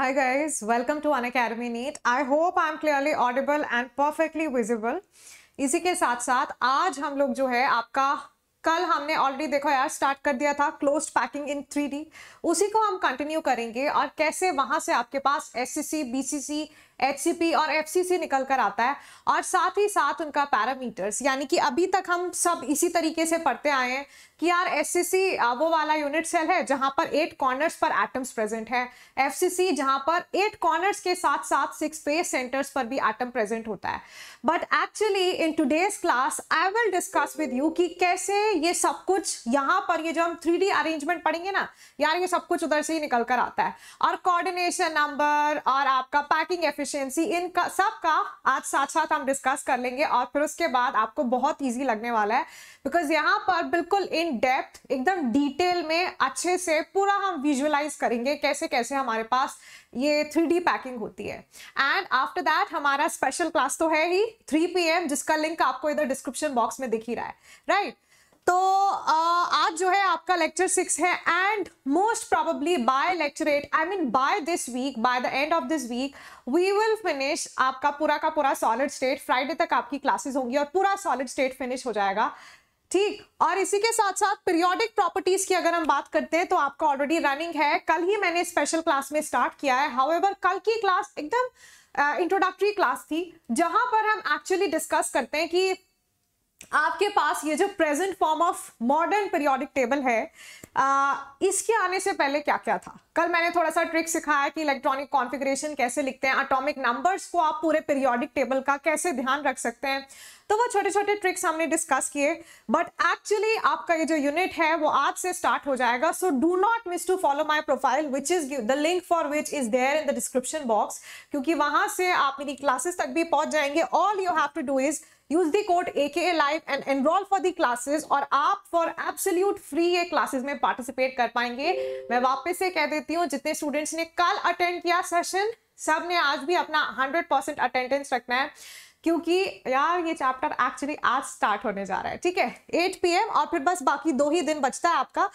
Hi guys, welcome to Unacademy Neat. I hope I'm clearly audible and perfectly visible. इसी के साथ साथ आज हम लोग जो है आपका कल हमने ऑलरेडी देखो यार स्टार्ट कर दिया था क्लोज पैकिंग इन थ्री उसी को हम कंटिन्यू करेंगे और कैसे वहाँ से आपके पास एस सी सी एच और एफ निकल कर आता है और साथ ही साथ उनका पैरामीटर्स यानी कि अभी तक हम सब इसी तरीके से पढ़ते आए हैं कि यार एस वो वाला यूनिट सेल है जहां पर एट कॉर्नर्स पर एटम्स प्रेजेंट है एफ जहां पर एट कॉर्नर्स के साथ साथ सिक्स फेस सेंटर्स पर भी एटम प्रेजेंट होता है but actually in today's class I will discuss with you कि कैसे ये सब कुछ यहाँ पर ये जो हम थ्री अरेंजमेंट पढ़ेंगे ना यार ये सब कुछ उधर से ही निकल कर आता है और कॉर्डिनेशन नंबर और आपका पैकिंग एफिशिएंसी एफिशिएंसी इन का, सब का आज साथ साथ हम डिस्कस कर लेंगे और फिर उसके बाद आपको बहुत इजी लगने वाला है बिकॉज यहाँ पर बिल्कुल इन डेप्थ एकदम डिटेल में अच्छे से पूरा हम विजुअलाइज करेंगे कैसे कैसे हमारे पास ये थ्री पैकिंग होती है एंड आफ्टर दैट हमारा स्पेशल क्लास तो है ही थ्री पी जिसका लिंक आपको इधर डिस्क्रिप्शन बॉक्स में दिख ही रहा है राइट right? तो आज जो है आपका लेक्चर सिक्स है and most probably by lecture eight I mean by this week by the end of this week we will finish आपका पूरा का पूरा सॉलिड स्टेट फ्राइडे तक आपकी क्लासेस होंगी और पूरा सॉलिड स्टेट फिनिश हो जाएगा ठीक और इसी के साथ साथ पीरियोडिक प्रॉपर्टीज की अगर हम बात करते हैं तो आपका ऑलरेडी रनिंग है कल ही मैंने स्पेशल क्लास में स्टार्ट किया है हाउ कल की क्लास एकदम इंट्रोडक्टरी uh, क्लास थी जहां पर हम एक्चुअली डिस्कस करते हैं कि आपके पास ये जो present form of modern periodic table है आ, इसके आने से पहले क्या क्या था कल मैंने थोड़ा सा ट्रिक सिखाया कि इलेक्ट्रॉनिक कॉन्फ़िगरेशन कैसे लिखते हैं एटॉमिक नंबर्स को आप पूरे पीरियोडिक टेबल का कैसे ध्यान रख सकते हैं तो वो छोटे छोटे ट्रिक्स हमने डिस्कस किए बट एक्चुअली आपका ये जो यूनिट है वो आज से स्टार्ट हो जाएगा so do not miss to follow my profile which is the link for which is there in the description box क्योंकि वहां से आप मेरी क्लासेस तक भी पहुंच जाएंगे all you have to do is use the code A K A live and enroll for the classes और आप फॉर एब्सोल्यूट फ्री ये क्लासेस में पार्टिसिपेट कर पाएंगे मैं वापस से कह देती हूँ जितने स्टूडेंट्स ने कल अटेंड किया सेशन सब ने आज भी अपना हंड्रेड परसेंट अटेंडेंस रखना है क्योंकि यार ये चैप्टर एक्चुअली आज स्टार्ट होने जा रहा है ठीक है 8 एम और फिर बस बाकी दो ही दिन बचता है आपका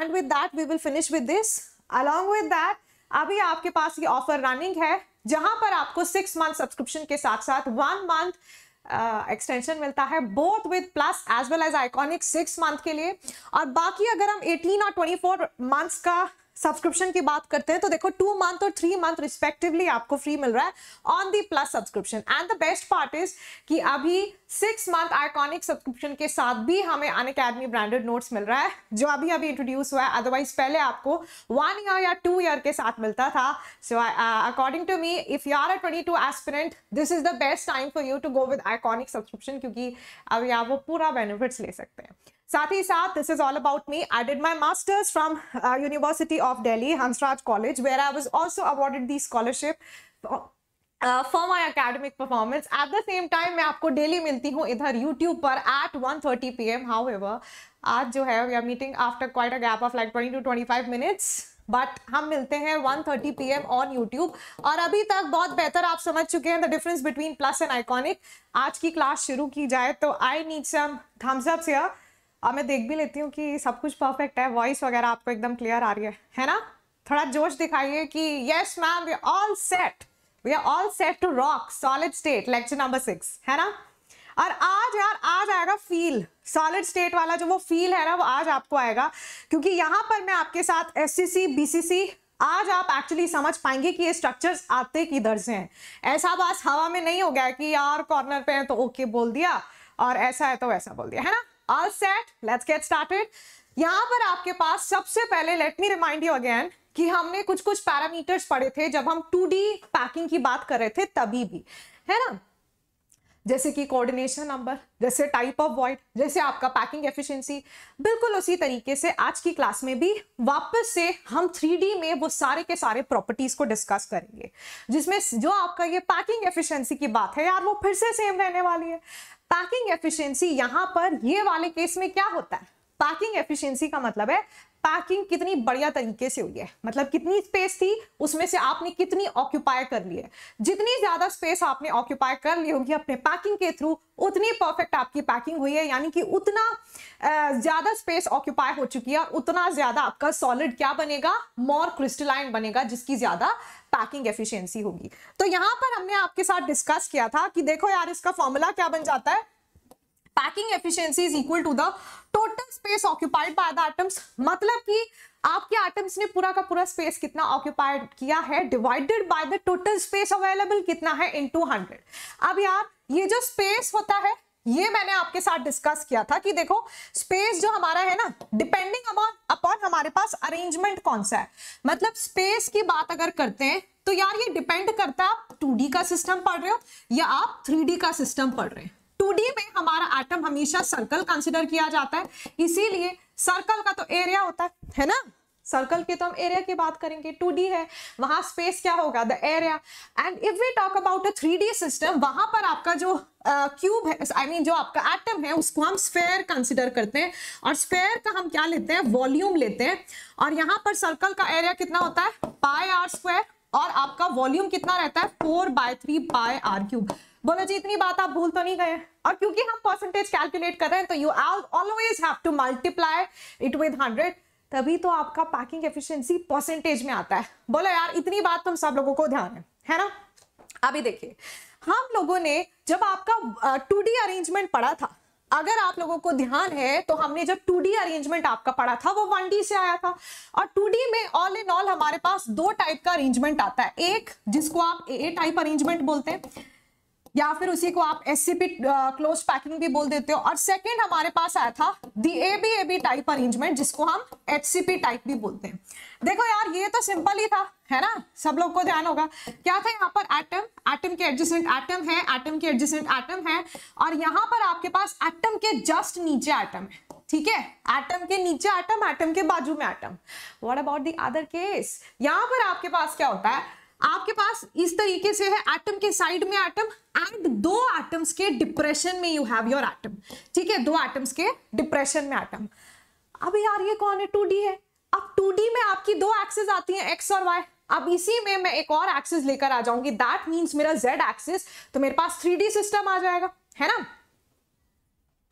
and with that we will finish with this along with that अभी आपके पास ये ऑफर रनिंग है जहां पर आपको सिक्स मंथ सब्सक्रिप्शन के साथ साथ वन मंथ एक्सटेंशन uh, मिलता है both with plus as well as iconic six month के लिए और बाकी अगर हम 18 और 24 मंथ्स का सब्सक्रिप्शन की बात करते हैं तो देखो टू मंथ और थ्री मंथ रिस्पेक्टिवली आपको फ्री मिल रहा है on the plus subscription and the best part is कि अभी सिक्स मंथ आइकॉनिक सब्सक्रिप्शन के साथ भी हमें अन अकेडमी ब्रांडेड नोट्स मिल रहा है जो अभी अभी इंट्रोड्यूस हुआ है अदरवाइज पहले आपको वन ईयर या टू ईयर के साथ मिलता था so according to me if you are a twenty two aspirant this is the best time for you to go with iconic subscription क्योंकि अभी आप वो पूरा बेनिफिट्स ले सकते हैं साथ ही साथ this is all about me I did my masters from university of Delhi Hansraj college where I was also awarded the scholarship for my academic performance at the same time मैं आपको डेली मिलती हूँ इधर यूट्यूब पर at one thirty P M however आज जो है we are meeting after quite a gap of like twenty two twenty five minutes but हम मिलते हैं 1:30 thirty P M on YouTube और अभी तक बहुत बेहतर आप समझ चुके हैं the difference between plus and iconic आज की क्लास शुरू की जाए तो I need some thumbs up here अब मैं देख भी लेती हूँ कि सब कुछ परफेक्ट है वॉइस वगैरह आपको एकदम क्लियर आ रही है है ना थोड़ा जोश दिखाइए कि yes ma'am we all set we are all set to rock solid state lecture number six है ना और आज यार आज आएगा फील सॉलिड स्टेट वाला जो वो फील है ना वो आज आपको आएगा क्योंकि यहाँ पर मैं आपके साथ एस सी आज आप एक्चुअली समझ पाएंगे कि ये स्ट्रक्चर्स आते किधर से हैं ऐसा बस हवा में नहीं हो गया कि यार कॉर्नर पे है तो ओके बोल दिया और ऐसा है तो वैसा बोल दिया है ना all set let's get started यहां पर आपके पास सबसे पहले let me remind you again कि हमने कुछ कुछ पैरामीटर्स पढ़े थे जब हम 2D पैकिंग की बात कर रहे थे तभी भी है ना जैसे कि कोऑर्डिनेशन नंबर जैसे टाइप ऑफ वॉइड जैसे आपका पैकिंग एफिशिएंसी बिल्कुल उसी तरीके से आज की क्लास में भी वापस से हम 3D में वो सारे के सारे प्रॉपर्टीज को डिस्कस करेंगे जिसमें जो आपका ये पैकिंग एफिशिएंसी की बात है यार वो फिर से सेम रहने वाली है पैकिंग एफिशिएंसी यहां पर ये वाले केस में क्या होता है पैकिंग एफिशिएंसी का मतलब है पैकिंग कितनी बढ़िया तरीके से हुई है मतलब कितनी स्पेस थी उसमें से आपने कितनी ऑक्यूपाई कर ली है जितनी ज्यादा स्पेस आपने ऑक्यूपाई कर ली होगी अपने पैकिंग के थ्रू उतनी परफेक्ट आपकी पैकिंग हुई है यानी कि उतना ज्यादा स्पेस ऑक्यूपाई हो चुकी है और उतना ज्यादा आपका सॉलिड क्या बनेगा मोर क्रिस्टलाइन बनेगा जिसकी ज्यादा पैकिंग एफिशियंसी होगी तो यहां पर हमने आपके साथ डिस्कस किया था कि देखो यार इसका फॉर्मूला क्या बन जाता है packing efficiency is equal to the total space occupied by the items मतलब कि आपके आइटम्स ने पूरा का पूरा स्पेस कितना ऑक्यूपाइड किया है divided by the total space available कितना है इनटू हंड्रेड अब यार ये जो स्पेस होता है ये मैंने आपके साथ डिस्कस किया था कि देखो स्पेस जो हमारा है ना डिपेंडिंग अपॉन अपॉन हमारे पास अरेंजमेंट कौन सा है मतलब स्पेस की बात अगर करते हैं तो यार ये डिपेंड करता है आप टू का सिस्टम पढ़ रहे हो या आप थ्री का सिस्टम पढ़ रहे हैं टू में हमारा एटम हमेशा सर्कल कंसिडर किया जाता है इसीलिए सर्कल का तो एरिया होता है है ना सर्कल की तो हम एरिया की बात करेंगे टू है वहां स्पेस क्या होगा the area and if we talk about a three system वहां पर आपका जो क्यूब uh, है आई I मीन mean, जो आपका एटम है उसको हम स्फेयर कंसिडर करते हैं और स्फेयर का हम क्या लेते हैं वॉल्यूम लेते हैं और यहाँ पर सर्कल का एरिया कितना होता है पाए आर स्क्वायर और आपका वॉल्यूम कितना रहता है four by three pi r cube बोलो जी इतनी बात आप भूल तो नहीं गए और क्योंकि हम परसेंटेज कैलकुलेट कर रहे हैं तो you always have to multiply it with hundred तभी तो आपका पैकिंग एफिशिएंसी परसेंटेज में आता है बोलो यार इतनी बात तुम तो सब लोगों को ध्यान है है ना अभी देखिए हम लोगों ने जब आपका टू डी अरेंजमेंट पढ़ा था अगर आप लोगों को ध्यान है तो हमने जब टू डी अरेंजमेंट आपका पढ़ा था वो वन डी से आया था और टू डी में ऑल इन ऑल हमारे पास दो टाइप का अरेंजमेंट आता है एक जिसको आप ए टाइप अरेंजमेंट बोलते हैं या फिर उसी को आप एस सी क्लोज पैकिंग भी बोल देते हो और सेकेंड हमारे पास आया था the A A B B type arrangement जिसको हम एच टाइप भी बोलते हैं देखो यार ये तो सिंपल ही था है ना सब लोग को ध्यान होगा क्या था यहाँ पर एटम एटम के एडजस्टेंट एटम है एटम के एडजस्टेंट एटम है और यहाँ पर आपके पास एटम के जस्ट नीचे एटम है ठीक है एटम के नीचे एटम एटम के बाजू में atom what about the other case यहाँ पर आपके पास क्या होता है आपके पास इस तरीके से है एटम के साइड में एटम एंड दो एटम्स के डिप्रेशन में यू हैव योर एटम ठीक है दो एटम्स के डिप्रेशन में एटम अब यार ये कौन है टू है अब टू में आपकी दो एक्सेस आती हैं एक्स और वाई अब इसी में मैं एक और एक्सेस लेकर आ जाऊंगी दैट मीन्स मेरा जेड एक्सेस तो मेरे पास थ्री सिस्टम आ जाएगा है ना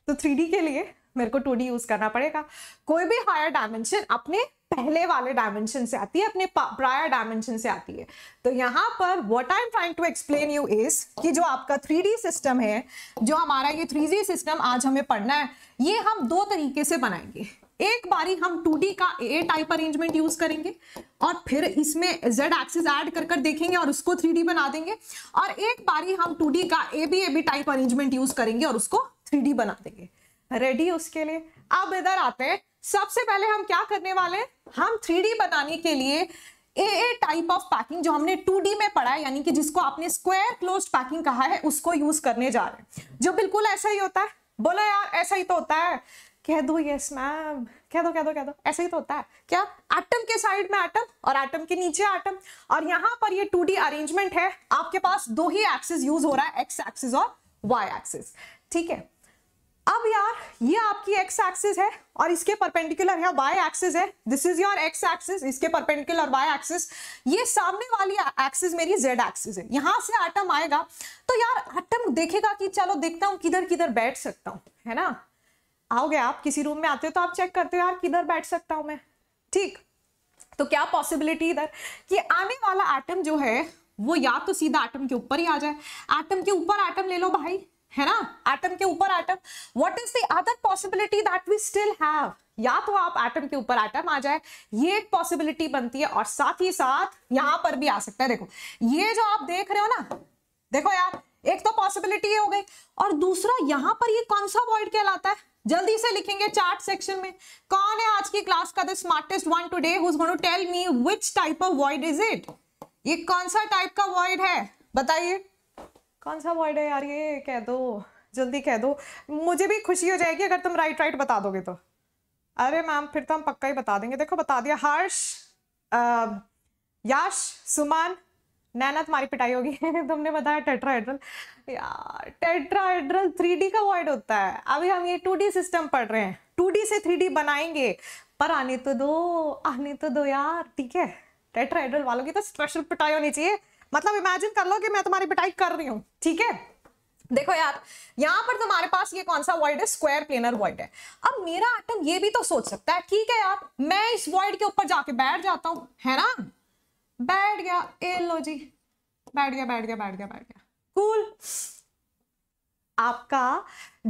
तो थ्री के लिए मेरे को टू यूज करना पड़ेगा कोई भी हायर डायमेंशन अपने पहले वाले डायमेंशन से आती है अपने प्रायर डायमेंशन से आती है तो यहां पर what I am trying to explain you is कि जो आपका थ्री सिस्टम है जो हमारा ये थ्री सिस्टम आज हमें पढ़ना है ये हम दो तरीके से बनाएंगे एक बारी हम 2D का ए टाइप अरेंजमेंट यूज करेंगे और फिर इसमें z एक्सिस ऐड कर कर देखेंगे और उसको 3D बना देंगे और एक बारी हम 2D का A B A B type arrangement use करेंगे और उसको 3D बना देंगे रेडी उसके लिए अब इधर आते हैं सबसे पहले हम क्या करने वाले हैं हम थ्री बनाने के लिए A A type of packing जो हमने 2D में पढ़ा है यानी कि जिसको आपने स्क्वायर क्लोज पैकिंग कहा है उसको यूज करने जा रहे हैं जो बिल्कुल ऐसा ही होता है बोलो यार ऐसा ही तो होता है कह दो यस मैम कह दो कह दो कह दो ऐसा ही तो होता है क्या एटम के साइड में एटम और एटम के नीचे एटम और यहाँ पर ये डी अरेंजमेंट है आपके पास दो ही एक्सिस यूज हो रहा है एक्स एक्सिस और वाई एक्सिस ठीक है अब यार ये आपकी एक्स एक्सिस है और इसके परपेंडिकुलर है वाई एक्सिस है this is your X axis इसके परपेंडिकुलर वाई एक्सिस ये सामने वाली एक्सिस मेरी जेड एक्सिस है यहां से आटम आएगा तो यार आटम देखेगा कि चलो देखता हूं किधर किधर बैठ सकता हूं है ना आओगे आप किसी रूम में आते हो तो आप चेक करते हो यार किधर बैठ सकता हूं मैं ठीक तो क्या पॉसिबिलिटी इधर कि आने वाला आटम जो है वो या तो सीधा आटम के ऊपर ही आ जाए आटम के ऊपर आटम ले लो भाई है ना एटम के ऊपर atom what is the other possibility that we still have या तो आप एटम के ऊपर एटम आ जाए ये एक पॉसिबिलिटी बनती है और साथ ही साथ यहां पर भी आ सकता है देखो ये जो आप देख रहे हो ना देखो यार एक तो पॉसिबिलिटी हो गई और दूसरा यहां पर ये कौन सा वर्ड कहलाता है जल्दी से लिखेंगे चार्ट सेक्शन में कौन है आज की क्लास का the smartest one today who to tell me which type of word is it ये कौन सा टाइप का वर्ड है बताइए कौन सा वर्ड है यार ये कह दो जल्दी कह दो मुझे भी खुशी हो जाएगी अगर तुम राइट राइट बता दोगे तो अरे मैम फिर तो हम पक्का ही बता देंगे देखो बता दिया हर्ष याश सुमान नैना तुम्हारी पिटाई होगी तुमने बताया टेट्राहेड्रल यार टेट्राहेड्रल थ्री का वर्ड होता है अभी हम ये टू सिस्टम पढ़ रहे हैं टू से थ्री बनाएंगे पर आने तो दो आने तो दो यार ठीक है टेट्राहेड्रल वालों की तो स्पेशल पिटाई होनी चाहिए मतलब इमेजिन कर लो कि मैं तुम्हारी पिटाई कर रही हूँ ठीक है देखो यार यहाँ पर तुम्हारे पास ये कौन सा वर्ड है स्क्वायर प्लेनर वर्ड है अब मेरा आइटम ये भी तो सोच सकता है ठीक है यार मैं इस वर्ड के ऊपर जाके बैठ जाता हूँ है ना बैठ गया ए लो जी बैठ गया बैठ गया बैठ गया बैठ गया कूल आपका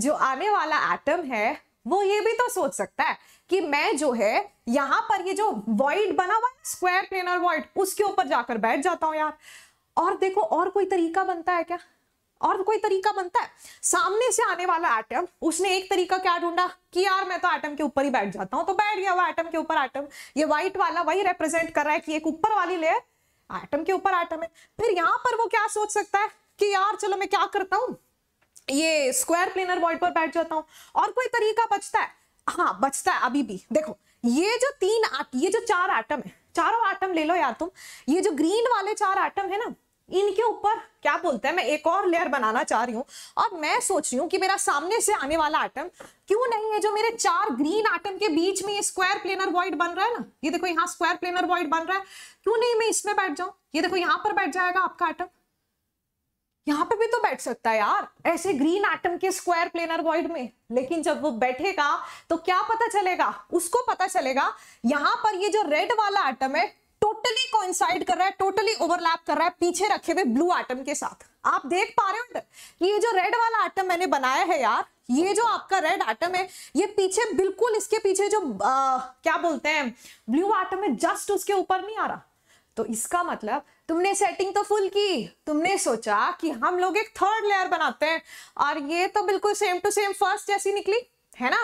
जो आने वाला एटम है वो ये भी तो सोच सकता है कि मैं जो है यहां पर ये जो वॉइड बना हुआ है स्क्वायर प्लेनर वॉइड उसके ऊपर जाकर बैठ जाता हूं यार और देखो और कोई तरीका बनता है क्या और कोई तरीका बनता है सामने से आने वाला एटम उसने एक तरीका क्या ढूंढा कि यार मैं तो एटम के ऊपर ही बैठ जाता हूं तो बैठ गया वो एटम के ऊपर एटम ये व्हाइट वाला वही रिप्रेजेंट कर रहा है कि एक ऊपर वाली लेयर एटम के ऊपर एटम है फिर यहां पर वो क्या सोच सकता है कि यार चलो मैं क्या करता हूं ये स्क्वायर प्लेनर वॉल पर बैठ जाता हूं और कोई तरीका बचता है हाँ बचता है अभी भी देखो ये जो तीन ये जो चार आटम है चारों आटम ले लो यार तुम ये जो ग्रीन वाले चार आटम है ना इनके ऊपर क्या बोलते हैं मैं एक और लेयर बनाना चाह रही हूँ और मैं सोच रही हूँ कि मेरा सामने से आने वाला आइटम क्यों नहीं है जो मेरे चार ग्रीन आइटम के बीच में ये स्क्वायर प्लेनर वॉइड बन रहा है ना ये देखो यहाँ स्क्वायर प्लेनर वॉइड बन रहा है क्यों नहीं मैं इसमें बैठ जाऊं ये देखो यहाँ पर बैठ जाएगा आपका आइटम यहाँ पे भी तो बैठ सकता है यार ऐसे ग्रीन आइटम के स्क्वायर प्लेनर वॉइड में लेकिन जब वो बैठेगा तो क्या पता चलेगा उसको पता चलेगा यहाँ पर ये जो रेड वाला आइटम है टोटली कोइंसाइड कर रहा है टोटली ओवरलैप कर रहा है पीछे रखे हुए ब्लू आइटम के साथ आप देख पा रहे हो कि ये जो रेड वाला आइटम मैंने बनाया है यार ये जो आपका रेड आइटम है ये पीछे बिल्कुल इसके पीछे जो आ, क्या बोलते हैं ब्लू आइटम है जस्ट उसके ऊपर नहीं आ रहा तो इसका मतलब तुमने सेटिंग तो फुल की तुमने सोचा कि हम लोग एक थर्ड लेयर बनाते हैं और ये तो बिल्कुल सेम टू सेम फर्स्ट जैसी निकली है ना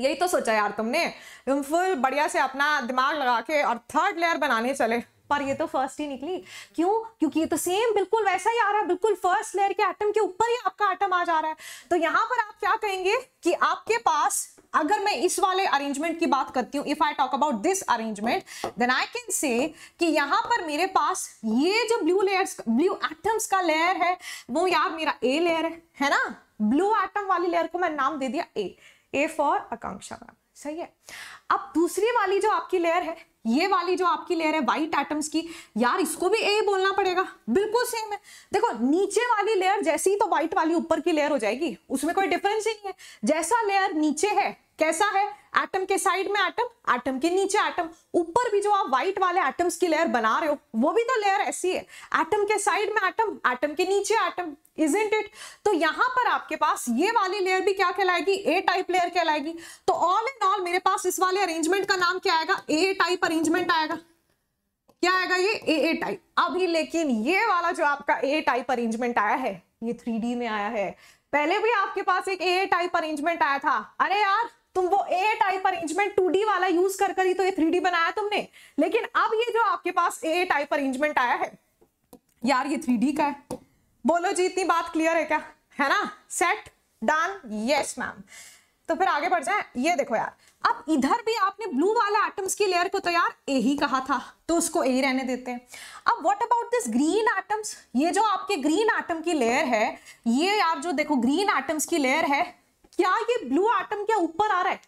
यही तो सोचा यार तुमने तुम फुल बढ़िया से अपना दिमाग लगा के और थर्ड लेयर बनाने चले पर ये तो फर्स्ट ही निकली क्यों क्योंकि ये तो सेम बिल्कुल वैसा ही आ रहा है बिल्कुल फर्स्ट लेयर के आइटम के ऊपर ही आपका आइटम आ जा रहा है तो यहाँ पर आप क्या कहेंगे कि आपके पास अगर मैं इस वाले अरेंजमेंट की बात करती हूँ if I talk about this arrangement then I can say कि यहाँ पर मेरे पास ये जो ब्लू लेयर्स ब्लू एटम्स का लेयर है वो यार मेरा ए लेयर है है ना ब्लू एटम वाली लेयर को मैं नाम दे दिया ए ए फॉर आकांक्षा मैम सही है अब दूसरी वाली जो आपकी लेयर है ये वाली जो आपकी लेयर है वाइट एटम्स की यार इसको भी ए बोलना पड़ेगा बिल्कुल सेम है देखो नीचे वाली लेयर जैसी तो वाइट वाली ऊपर की लेयर हो जाएगी उसमें कोई डिफरेंस ही नहीं है जैसा लेयर नीचे है कैसा है एटम के साइड में एटम एटम के नीचे एटम ऊपर भी जो आप व्हाइट वाले एटम्स की लेयर बना रहे हो वो भी तो लेयर ऐसी है एटम के साइड में एटम एटम के नीचे एटम इजेंट इट तो यहां पर आपके पास ये वाली लेयर भी क्या कहलाएगी ए टाइप लेयर कहलाएगी तो ऑल एंड ऑल मेरे पास इस वाले अरेंजमेंट का नाम क्या आएगा ए टाइप अरेंजमेंट आएगा क्या आएगा ये ए ए टाइप अभी लेकिन ये वाला जो आपका ए टाइप अरेंजमेंट आया है ये थ्री में आया है पहले भी आपके पास एक ए टाइप अरेंजमेंट आया था अरे यार तुम वो A type arrangement two D वाला यूज कर कर ही तो ये थ्री डी बनाया तुमने लेकिन अब ये जो आपके पास ए टाइप अरेंजमेंट आया है यार ये थ्री डी का है बोलो जी इतनी बात क्लियर है क्या है ना सेट डन यस मैम तो फिर आगे बढ़ जाए ये देखो यार अब इधर भी आपने ब्लू वाला एटम्स की लेयर को तो यार ए ही कहा था तो उसको ए रहने देते हैं अब what about this green atoms ये जो आपके ग्रीन एटम की लेयर है ये यार जो देखो ग्रीन एटम्स की लेयर है क्या ये ब्लू आटम के ऊपर आ रहा है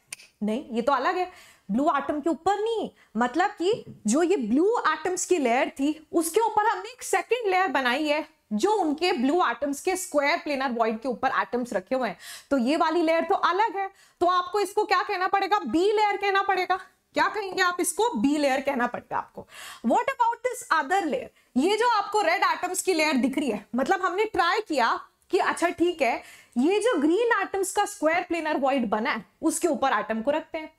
नहीं ये तो अलग है ब्लू आटम के ऊपर नहीं मतलब कि जो ये ब्लू आटम्स की लेयर थी उसके ऊपर हमने एक सेकेंड लेयर बनाई है जो उनके ब्लू एटम्स के स्क्वायर प्लेनर वॉइड के ऊपर एटम्स रखे हुए हैं तो ये वाली लेयर तो अलग है तो आपको इसको क्या कहना पड़ेगा बी लेयर कहना पड़ेगा क्या कहेंगे आप इसको बी लेयर कहना पड़ेगा आपको what about this other layer ये जो आपको रेड आइटम्स की लेयर दिख रही है मतलब हमने ट्राई किया कि अच्छा ठीक है ये जो ग्रीन आइटम्स का स्क्वायर प्लेनर वॉइड बना है उसके ऊपर आइटम को रखते हैं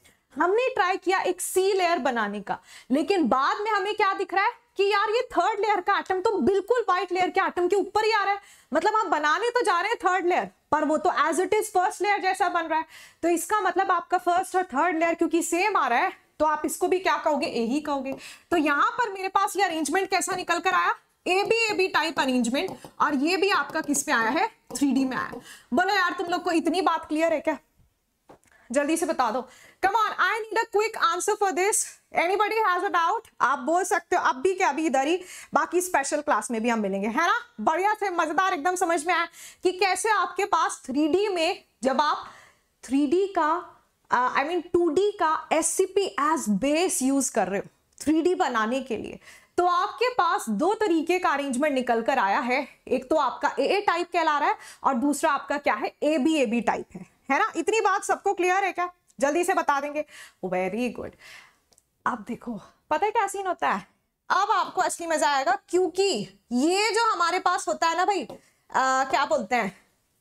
हमने ट्राई किया एक सी लेयर बनाने का लेकिन बाद में हमें क्या दिख रहा है कि यार ये थर्ड लेयर का आइटम तो बिल्कुल व्हाइट लेयर के आइटम के ऊपर ही आ रहा है मतलब हम बनाने तो जा रहे हैं थर्ड लेयर पर वो तो as it is first layer जैसा बन रहा है तो इसका मतलब आपका फर्स्ट और थर्ड लेयर क्योंकि सेम आ रहा है तो आप इसको भी क्या कहोगे ए ही कहोगे तो यहां पर मेरे पास ये अरेंजमेंट कैसा निकल कर आया A B A B type arrangement और ये भी आपका किस पे आया है थ्री में आया बोलो यार तुम लोग को इतनी बात क्लियर है क्या जल्दी से बता दो come on I need a quick answer for this anybody has a doubt आप बोल सकते हो अब भी क्या अभी इधर ही बाकी स्पेशल क्लास में भी हम मिलेंगे है ना बढ़िया से मजेदार एकदम समझ में आया कि कैसे आपके पास थ्री में जब आप थ्री का आई मीन टू का S C P as base use कर रहे हो थ्री बनाने के लिए तो आपके पास दो तरीके का अरेंजमेंट निकल कर आया है एक तो आपका ए ए टाइप कहला रहा है और दूसरा आपका क्या है A B A B type है है ना इतनी बात सबको क्लियर है क्या जल्दी से बता देंगे वेरी गुड अब देखो पता है क्या सीन होता है अब आपको असली मजा आएगा क्योंकि ये जो हमारे पास होता है ना भाई आ, क्या बोलते हैं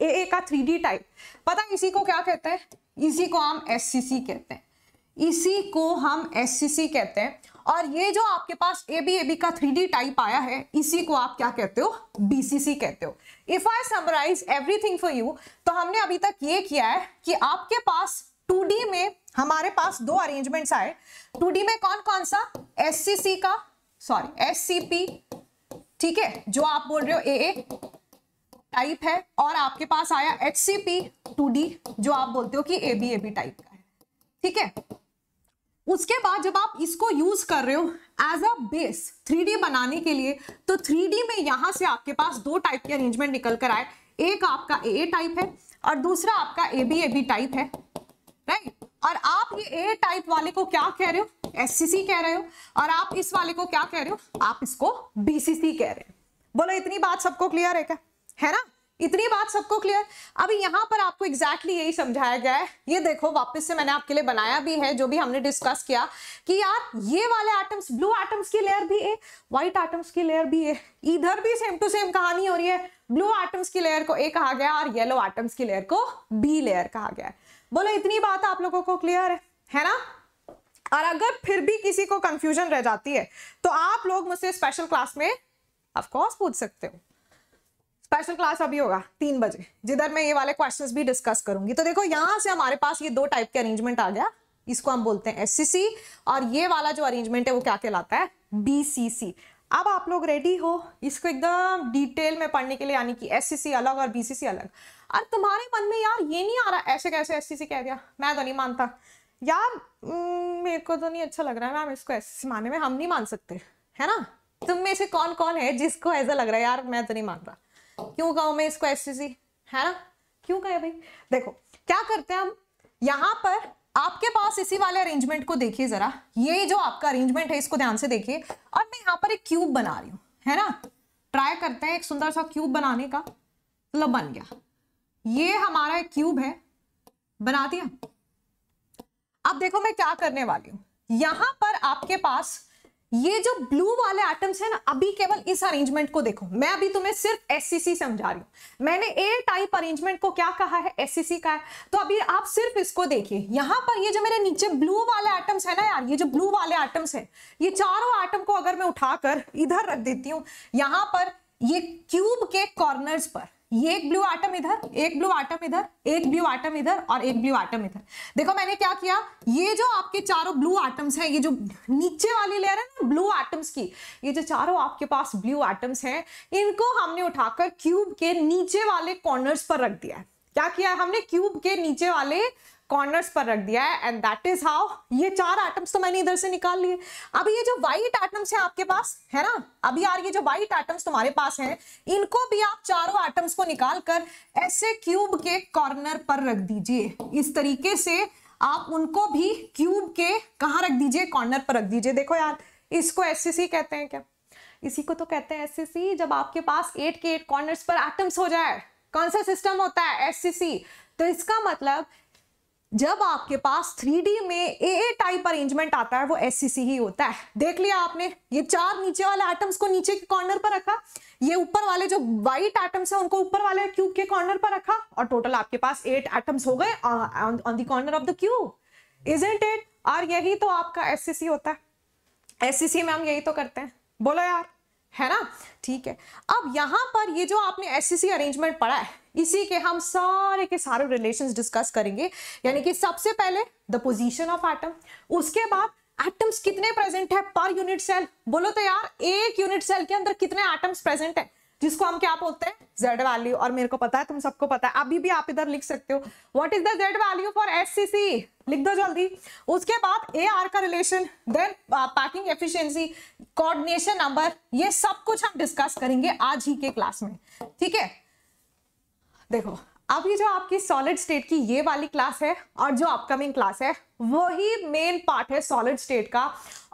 ए ए का थ्री डी टाइप पता है इसी को क्या कहते हैं इसी को हम एस सी सी कहते हैं इसी को हम एस सी सी कहते हैं और ये जो आपके पास ए ए बी बी का थ्री टाइप आया है इसी को आप क्या कहते हो बीसीसी कहते हो if I summarise everything for you तो हमने अभी तक ये किया है कि आपके पास डी में हमारे पास दो अरेंजमेंट्स आए डी में कौन कौन सा सी का सॉरी पी ठीक है जो आप बोल रहे हो ए टाइप है और आपके पास आया H C P two D जो आप बोलते हो कि ए बी टाइप का है ठीक है उसके बाद जब आप इसको यूज कर रहे हो एज अ बेस 3D बनाने के लिए तो 3D में यहां से आपके पास दो टाइप के अरेंजमेंट निकल कर आए एक आपका ए टाइप है और दूसरा आपका A B A B type है राइट और आप ये ए टाइप वाले को क्या कह रहे हो एससीसी कह रहे हो और आप इस वाले को क्या कह रहे हो आप इसको बीसीसी कह रहे हो बोलो इतनी बात सबको क्लियर है क्या है ना इतनी बात सबको क्लियर अभी यहाँ पर आपको एग्जैक्टली exactly यही समझाया गया है ये देखो वापस से मैंने आपके लिए बनाया भी है जो भी हमने डिस्कस किया कि यार ये वाले आइटम्स ब्लू आइटम्स की लेयर भी है व्हाइट आइटम्स की लेयर भी है इधर भी सेम टू सेम कहानी हो रही है ब्लू आइटम्स की लेयर को ए कहा गया और येलो आइटम्स की लेयर को बी लेयर कहा गया बोलो इतनी बात आप लोगों को क्लियर है है ना और अगर फिर भी किसी को कंफ्यूजन रह जाती है तो आप लोग मुझसे स्पेशल क्लास में ऑफकोर्स पूछ सकते हो स्पेशल क्लास अभी होगा तीन बजे जिधर मैं ये वाले क्वेश्चंस भी डिस्कस करूंगी तो देखो यहाँ से हमारे पास ये दो टाइप के अरेंजमेंट आ गया इसको हम बोलते हैं एस और ये वाला जो अरेंजमेंट है वो क्या कहलाता है बी अब आप लोग रेडी हो इसको एकदम डिटेल में पढ़ने के लिए यानी कि एस अलग और बी अलग और तुम्हारे मन में यार ये नहीं आ रहा ऐसे कैसे सी कह दिया मैं तो नहीं मानता यार हम्म, मेरे को तो नहीं अच्छा लग रहा है मैम इसको एस माने में हम नहीं मान सकते है ना तुम में से कौन कौन है जिसको ऐसा लग रहा है यार मैं तो नहीं मान रहा क्यों कहूं मैं इसको ऐसी सी है ना क्यों कहे भाई देखो क्या करते हैं हम यहां पर आपके पास इसी वाले अरेंजमेंट को देखिए जरा ये जो आपका अरेंजमेंट है इसको ध्यान से देखिए और मैं यहां पर एक क्यूब बना रही हूं है ना ट्राई करते हैं एक सुंदर सा क्यूब बनाने का लो मतलब बन गया ये हमारा एक क्यूब है बना दिया अब देखो मैं क्या करने वाली हूं यहां पर आपके पास ये जो ब्लू वाले एटम्स हैं ना अभी केवल इस अरेंजमेंट को देखो मैं अभी तुम्हें सिर्फ एस समझा रही हूं मैंने ए टाइप अरेंजमेंट को क्या कहा है एस सी का है तो अभी आप सिर्फ इसको देखिए यहां पर ये जो मेरे नीचे ब्लू वाले एटम्स है ना यार ये जो ब्लू वाले एटम्स हैं ये चारों एटम को अगर मैं उठाकर इधर रख देती हूँ यहां पर ये क्यूब के कॉर्नर्स पर ये एक ब्लू आटम इधर एक ब्लू आटम इधर एक ब्लू आटम इधर और एक ब्लू आटम इधर देखो मैंने क्या किया ये जो आपके चारों ब्लू आटम्स हैं ये जो नीचे वाली लेयर है ना ब्लू आटम्स की ये जो चारों आपके पास ब्लू आटम्स हैं इनको हमने उठाकर क्यूब के नीचे वाले कॉर्नर्स पर रख दिया है क्या किया है हमने क्यूब के नीचे वाले कॉर्नर्स पर रख दिया है एंड दैट इज हाउ ये चार आइटम्स तो मैंने इधर से निकाल लिए अब ये जो व्हाइट आइटम्स है आपके पास है ना अब यार ये जो व्हाइट आइटम्स तुम्हारे पास है इनको भी आप चारों आइटम्स को निकाल कर ऐसे क्यूब के कॉर्नर पर रख दीजिए इस तरीके से आप उनको भी क्यूब के कहाँ रख दीजिए कॉर्नर पर रख दीजिए देखो यार इसको एस कहते हैं क्या इसी को तो कहते हैं एस जब आपके पास एट के एट कॉर्नर पर आइटम्स हो जाए कौन सा सिस्टम होता है एस तो इसका मतलब जब आपके पास 3D में ए ए टाइप अरेंजमेंट आता है वो एस सी सी ही होता है देख लिया आपने ये चार नीचे वाले एटम्स को नीचे के कॉर्नर पर रखा ये ऊपर वाले जो व्हाइट एटम्स हैं उनको ऊपर वाले क्यूब के कॉर्नर पर रखा और टोटल आपके पास एट एटम्स हो गए on the corner of the cube is it it और यही तो आपका एस होता है एस में हम यही तो करते हैं बोलो यार है ना ठीक है अब यहाँ पर ये जो आपने एस अरेंजमेंट पढ़ा है इसी के हम सारे के सारे रिलेशंस डिस्कस करेंगे यानी कि सबसे पहले द पोजीशन ऑफ एटम उसके बाद एटम्स कितने प्रेजेंट है पर यूनिट सेल बोलो तो यार एक यूनिट सेल के अंदर कितने एटम्स प्रेजेंट है जिसको हम क्या बोलते हैं जेड वैल्यू और मेरे को पता है तुम सबको पता है अभी भी आप इधर लिख सकते हो what is the Z value for S लिख दो जल्दी उसके बाद ए आर का relation then packing efficiency coordination number ये सब कुछ हम डिस्कस करेंगे आज ही के क्लास में ठीक है देखो अब ये जो आपकी सॉलिड स्टेट की ये वाली क्लास है और जो अपकमिंग क्लास है वही मेन पार्ट है सॉलिड स्टेट का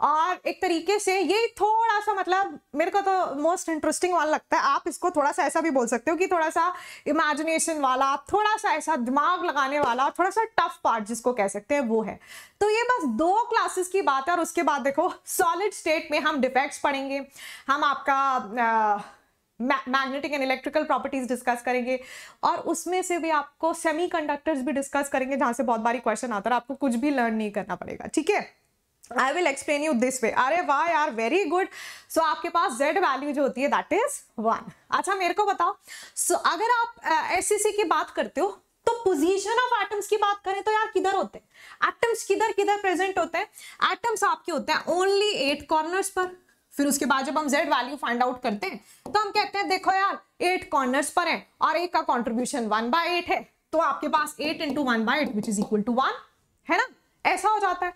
और एक तरीके से ये थोड़ा सा मतलब मेरे को तो मोस्ट इंटरेस्टिंग वाला लगता है आप इसको थोड़ा सा ऐसा भी बोल सकते हो कि थोड़ा सा इमेजिनेशन वाला थोड़ा सा ऐसा दिमाग लगाने वाला और थोड़ा सा टफ पार्ट जिसको कह सकते हैं वो है तो ये बस दो क्लासेस की बात है और उसके बाद देखो सॉलिड स्टेट में हम डिफेक्ट्स पढ़ेंगे हम आपका आ, magnetic and electrical properties discuss करेंगे और उसमें से भी आपको सेमी कंडक्टर्स भी डिस्कस करेंगे जहां से बहुत बारी क्वेश्चन आता है आपको कुछ भी लर्न नहीं करना पड़ेगा ठीक है I will explain you this way अरे why are very good so आपके पास जेड वैल्यू जो होती है दैट इज वन अच्छा मेरे को बताओ सो so, अगर आप एस uh, की बात करते हो तो पोजीशन ऑफ एटम्स की बात करें तो यार किधर होते हैं एटम्स किधर किधर प्रेजेंट होते हैं एटम्स आपके होते हैं ओनली एट कॉर्नर्स पर फिर उसके बाद जब हम जेड वैल्यू फाइंड आउट करते हैं तो हम कहते हैं देखो यार एट कॉर्नर्स पर है और एक का कॉन्ट्रीब्यूशन वन बाय एट है तो आपके पास eight into one by eight which is equal to one है ना ऐसा हो जाता है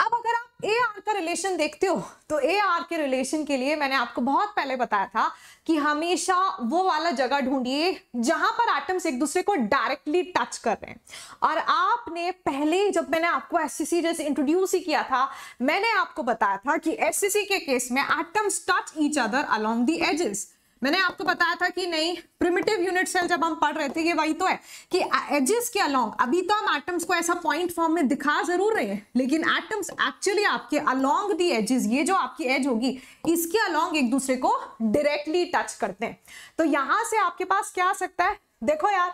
अब अगर आप ए आर का रिलेशन देखते हो तो ए आर के रिलेशन के लिए मैंने आपको बहुत पहले बताया था कि हमेशा वो वाला जगह ढूंढिए जहां पर आइटम्स एक दूसरे को डायरेक्टली टच कर रहे हैं और आपने पहले जब मैंने आपको एस सी जैसे इंट्रोड्यूस ही किया था मैंने आपको बताया था कि एस के केस में atoms touch each other along the edges मैंने आपको बताया था कि नहीं प्रिमिटिव यूनिट सेल जब हम पढ़ रहे थे ये वही तो है कि एजेस के अलोंग अभी तो हम एटम्स को ऐसा पॉइंट फॉर्म में दिखा जरूर रहे हैं लेकिन एटम्स एक्चुअली आपके अलोंग दी एजेस ये जो आपकी एज होगी इसके अलोंग एक दूसरे को डायरेक्टली टच करते हैं तो यहां से आपके पास क्या आ सकता है देखो यार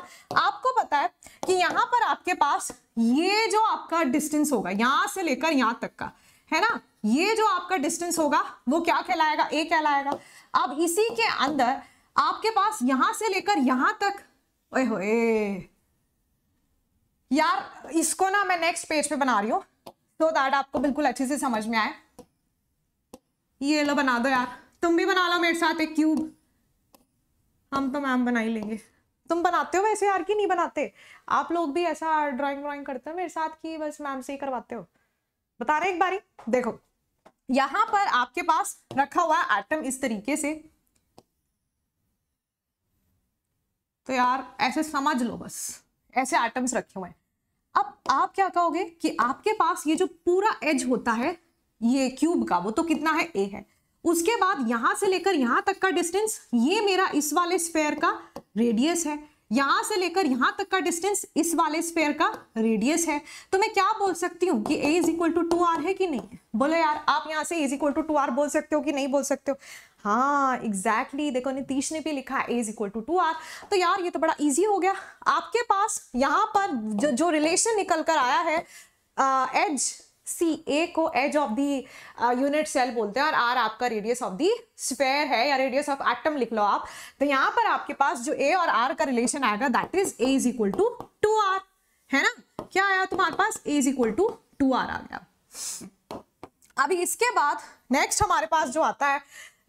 आपको पता है कि यहां पर आपके पास ये जो आपका डिस्टेंस होगा यहां से लेकर यहां तक का है ना ये जो आपका डिस्टेंस होगा वो क्या कहलाएगा ए कहलाएगा अब इसी के अंदर आपके पास यहां से लेकर यहां तक ओए होए यार इसको ना मैं नेक्स्ट पेज पे बना रही हूं तो दैट आपको बिल्कुल अच्छे से समझ में आए ये लो बना दो यार तुम भी बना लो मेरे साथ एक क्यूब हम तो मैम बना ही लेंगे तुम बनाते हो वैसे यार की नहीं बनाते आप लोग भी ऐसा ड्राइंग ड्राइंग करते हो मेरे साथ की बस मैम से ही करवाते हो बता रहे एक बारी देखो यहां पर आपके पास रखा हुआ एटम इस तरीके से तो यार ऐसे समझ लो बस ऐसे एटम्स रखे हुए हैं अब आप क्या कहोगे कि आपके पास ये जो पूरा एज होता है ये क्यूब का वो तो कितना है ए है उसके बाद यहां से लेकर यहां तक का डिस्टेंस ये मेरा इस वाले स्फेयर का रेडियस है यहां से लेकर यहां तक का डिस्टेंस इस वाले स्पेयर का रेडियस है तो मैं क्या बोल सकती हूँ कि A is equal to two R है कि नहीं बोलो यार आप यहाँ से is equal to two R बोल सकते हो कि नहीं बोल सकते हो हाँ एग्जैक्टली exactly, देखो नीतीश ने भी लिखा है edge equal to two R तो यार ये तो बड़ा इजी हो गया आपके पास यहाँ पर जो जो रिलेशन निकल कर आया है एज uh, सी ए को edge of the unit cell बोलते हैं और आर आपका रेडियस ऑफ दी स्पेयर है या रेडियस ऑफ एटम लिख लो आप तो यहाँ पर आपके पास जो ए और आर का रिलेशन आएगा that is A is equal to two R है ना क्या आया तुम्हारे पास A is equal to two R आ गया अभी इसके बाद नेक्स्ट हमारे पास जो आता है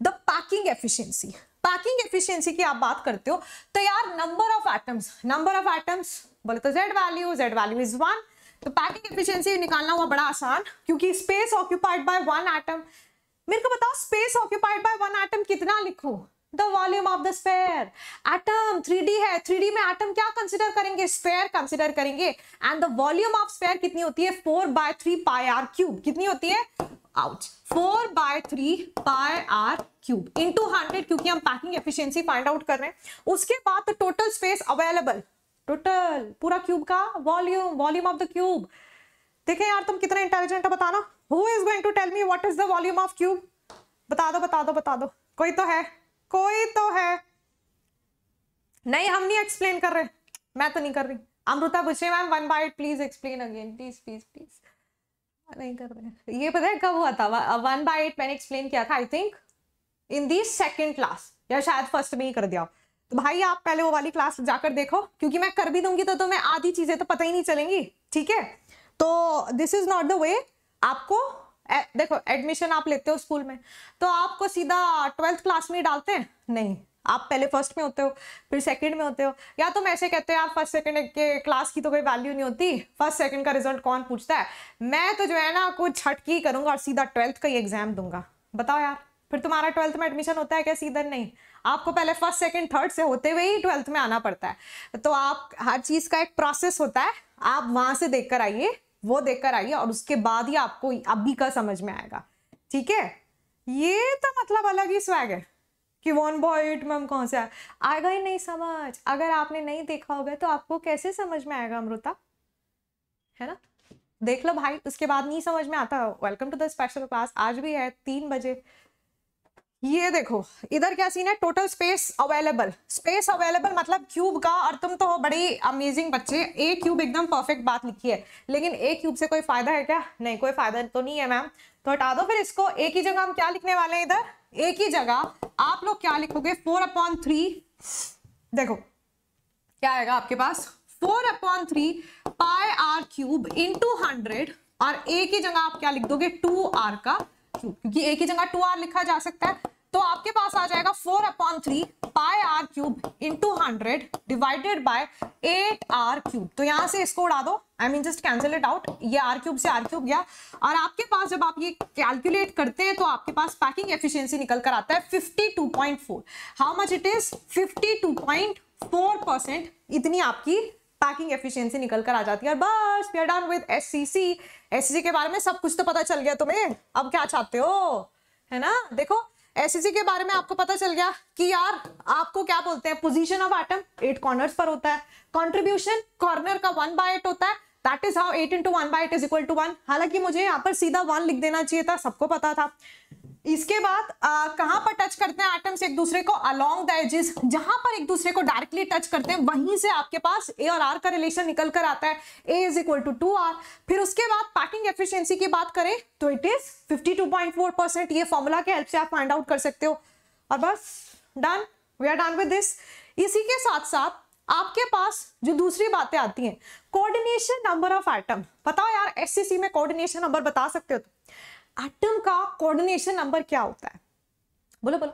the packing efficiency packing efficiency की आप बात करते हो तो यार number of atoms number of atoms बोले तो Z value Z value is one तो पैकिंग एफिशिएंसी निकालना हुआ बड़ा आसान क्योंकि space occupied by one atom मेरे को बताओ space occupied by one atom कितना लिखो the volume of the sphere atom three है थ्री में एटम क्या कंसिडर करेंगे स्पेयर कंसिडर करेंगे and the volume of sphere कितनी होती है four by three pi R cube कितनी होती है out four by three pi R cube into hundred क्योंकि हम पैकिंग एफिशियंसी फाइंड आउट कर रहे हैं उसके बाद टोटल स्पेस अवेलेबल टोटल पूरा क्यूब का volume volume of the cube देखें यार तुम कितना इंटेलिजेंट हो बताना who is going to tell me what is the volume of cube बता दो बता दो बता दो कोई तो है कोई तो है नहीं हम नहीं एक्सप्लेन कर रहे मैं तो नहीं कर रही अमृता पूछे ma'am one by please explain again please please please नहीं कर रहे ये पता है कब हुआ था वन बाय एट मैंने एक्सप्लेन किया था I think in the second class या शायद फर्स्ट में ही कर दिया हो तो भाई आप पहले वो वाली क्लास जाकर देखो क्योंकि मैं कर भी दूंगी तो तुम्हें आधी चीजें तो पता ही नहीं चलेंगी ठीक है तो this is not the way आपको ए, देखो एडमिशन आप लेते हो स्कूल में तो आपको सीधा ट्वेल्थ क्लास में डालते हैं नहीं आप पहले फर्स्ट में होते हो फिर सेकंड में होते हो या तो मैं ऐसे कहते हो आप फर्स्ट सेकंड के क्लास की तो कोई वैल्यू नहीं होती फर्स्ट सेकंड का रिजल्ट कौन पूछता है मैं तो जो है ना कुछ छटकी करूंगा और सीधा ट्वेल्थ का ही एग्जाम दूंगा बताओ यार फिर तुम्हारा ट्वेल्थ में एडमिशन होता है क्या सीधा नहीं आपको पहले फर्स्ट सेकेंड थर्ड से होते हुए ही ट्वेल्थ में आना पड़ता है तो आप हर चीज़ का एक प्रोसेस होता है आप वहाँ से देख आइए वो देख आइए और उसके बाद ही आपको अभी का समझ में आएगा ठीक है ये तो मतलब अलग ही स्वैग है कि वन बॉय बॉइट मैम कौन सा आएगा ही नहीं समझ अगर आपने नहीं देखा होगा तो आपको कैसे समझ में आएगा अमृता है ना देख लो भाई उसके बाद नहीं समझ में आता welcome to the special class आज भी है तीन बजे ये देखो इधर क्या सीन है total space available space available मतलब क्यूब का और तुम तो हो बड़ी अमेजिंग बच्चे ए क्यूब एकदम परफेक्ट बात लिखी है लेकिन ए क्यूब से कोई फायदा है क्या नहीं कोई फायदा तो नहीं है मैम तो हटा दो फिर इसको ए की जगह हम क्या लिखने वाले हैं इधर ए की जगह आप लोग क्या लिखोगे फोर अपॉन थ्री देखो क्या आएगा आपके पास four upon three pi R cube into hundred और ए की जगह आप क्या लिख दोगे टू आर का क्योंकि ए की जगह टू आर लिखा जा सकता है तो आपके पास आ जाएगा four upon three pi R cube into hundred divided by eight R cube तो यहां से इसको उड़ा दो I mean just cancel it out ये आर क्यूब से आर क्यूब गया और आपके पास जब आप ये कैलकुलेट करते हैं तो आपके पास पैकिंग एफिशिएंसी निकल कर आता है fifty two point four how much it is fifty two point four percent इतनी आपकी पैकिंग एफिशिएंसी निकल कर आ जाती है और बस we are done with S C के बारे में सब कुछ तो पता चल गया तुम्हें अब क्या चाहते हो है ना देखो एस के बारे में आपको पता चल गया कि यार आपको क्या बोलते हैं position of atom at corners पर होता है कंट्रीब्यूशन कॉर्नर का वन बाय एट होता है that is how eight into one by eight is equal to one हालांकि मुझे यहाँ पर सीधा वन लिख देना चाहिए था सबको पता था इसके बाद कहां पर टच करते हैं एटम्स एक दूसरे को अलोंग द एजेस जहां पर एक दूसरे को डायरेक्टली टच करते हैं वहीं से आपके पास ए और आर का रिलेशन निकल कर आता है A is equal to two R फिर उसके बाद पैकिंग एफिशिएंसी की बात करें तो इट इज 52.4 परसेंट ये फॉर्मूला के हेल्प से आप फाइंड आउट कर सकते हो और बस done we are done with this इसी के साथ साथ आपके पास जो दूसरी बातें आती हैं कोऑर्डिनेशन नंबर ऑफ आइटम बताओ यार एससीसी में कोऑर्डिनेशन नंबर बता सकते हो तो? एटम का कोऑर्डिनेशन नंबर क्या होता है बोलो बोलो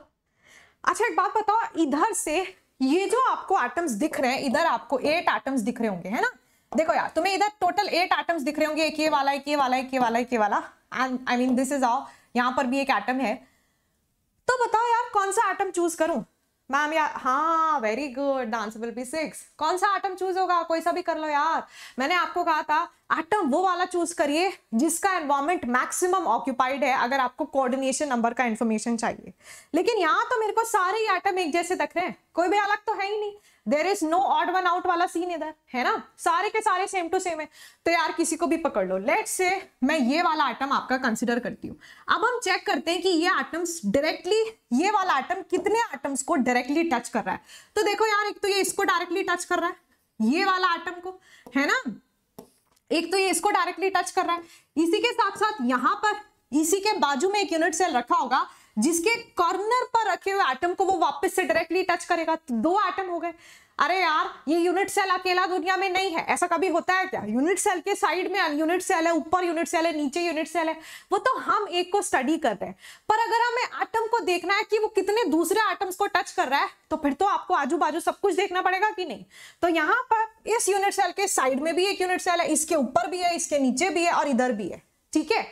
अच्छा एक बात बताओ इधर से ये जो आपको एटम्स दिख रहे हैं इधर आपको एट एटम्स दिख रहे होंगे है ना देखो यार तुम्हें इधर टोटल एट एटम्स दिख रहे होंगे एक ये वाला एक ये वाला एक ये वाला एक ये वाला and I mean this is आओ यहां पर भी एक एटम है तो बताओ यार कौन सा एटम चूज करूं मैम यार हाँ very good answer will be six कौन सा आइटम चूज होगा कोई सा भी कर लो यार मैंने आपको कहा था आइटम वो वाला चूज करिए जिसका एनवायरमेंट मैक्सिमम ऑक्यूपाइड है अगर आपको कोऑर्डिनेशन नंबर का इन्फॉर्मेशन चाहिए लेकिन यहाँ तो मेरे को सारे ही आइटम एक जैसे दिख रहे हैं कोई भी अलग तो है ही नहीं there is no odd one out वाला सीन इधर है ना सारे के सारे सेम टू सेम है तो यार किसी को भी पकड़ लो लेट से मैं ये वाला आइटम आपका कंसिडर करती हूँ अब हम चेक करते हैं कि ये आइटम्स डायरेक्टली ये वाला आइटम कितने आइटम्स को डायरेक्टली टच कर रहा है तो देखो यार एक तो ये इसको डायरेक्टली टच कर रहा है ये वाला आइटम को है ना एक तो ये इसको डायरेक्टली टच कर रहा है इसी के साथ साथ यहाँ पर इसी के बाजू में एक यूनिट सेल रखा होगा जिसके कॉर्नर पर रखे हुए एटम को वो वापस से डायरेक्टली टच करेगा तो दो एटम हो गए अरे यार ये यूनिट सेल अकेला दुनिया में नहीं है ऐसा कभी होता है क्या यूनिट सेल के साइड में यूनिट सेल है ऊपर यूनिट सेल है नीचे यूनिट सेल है वो तो हम एक को स्टडी कर रहे हैं पर अगर हमें आटम को देखना है कि वो कितने दूसरे एटम्स को टच कर रहा है तो फिर तो आपको आजू बाजू सब कुछ देखना पड़ेगा कि नहीं तो यहाँ पर इस यूनिट सेल के साइड में भी एक यूनिट सेल है इसके ऊपर भी है इसके नीचे भी है और इधर भी है ठीक है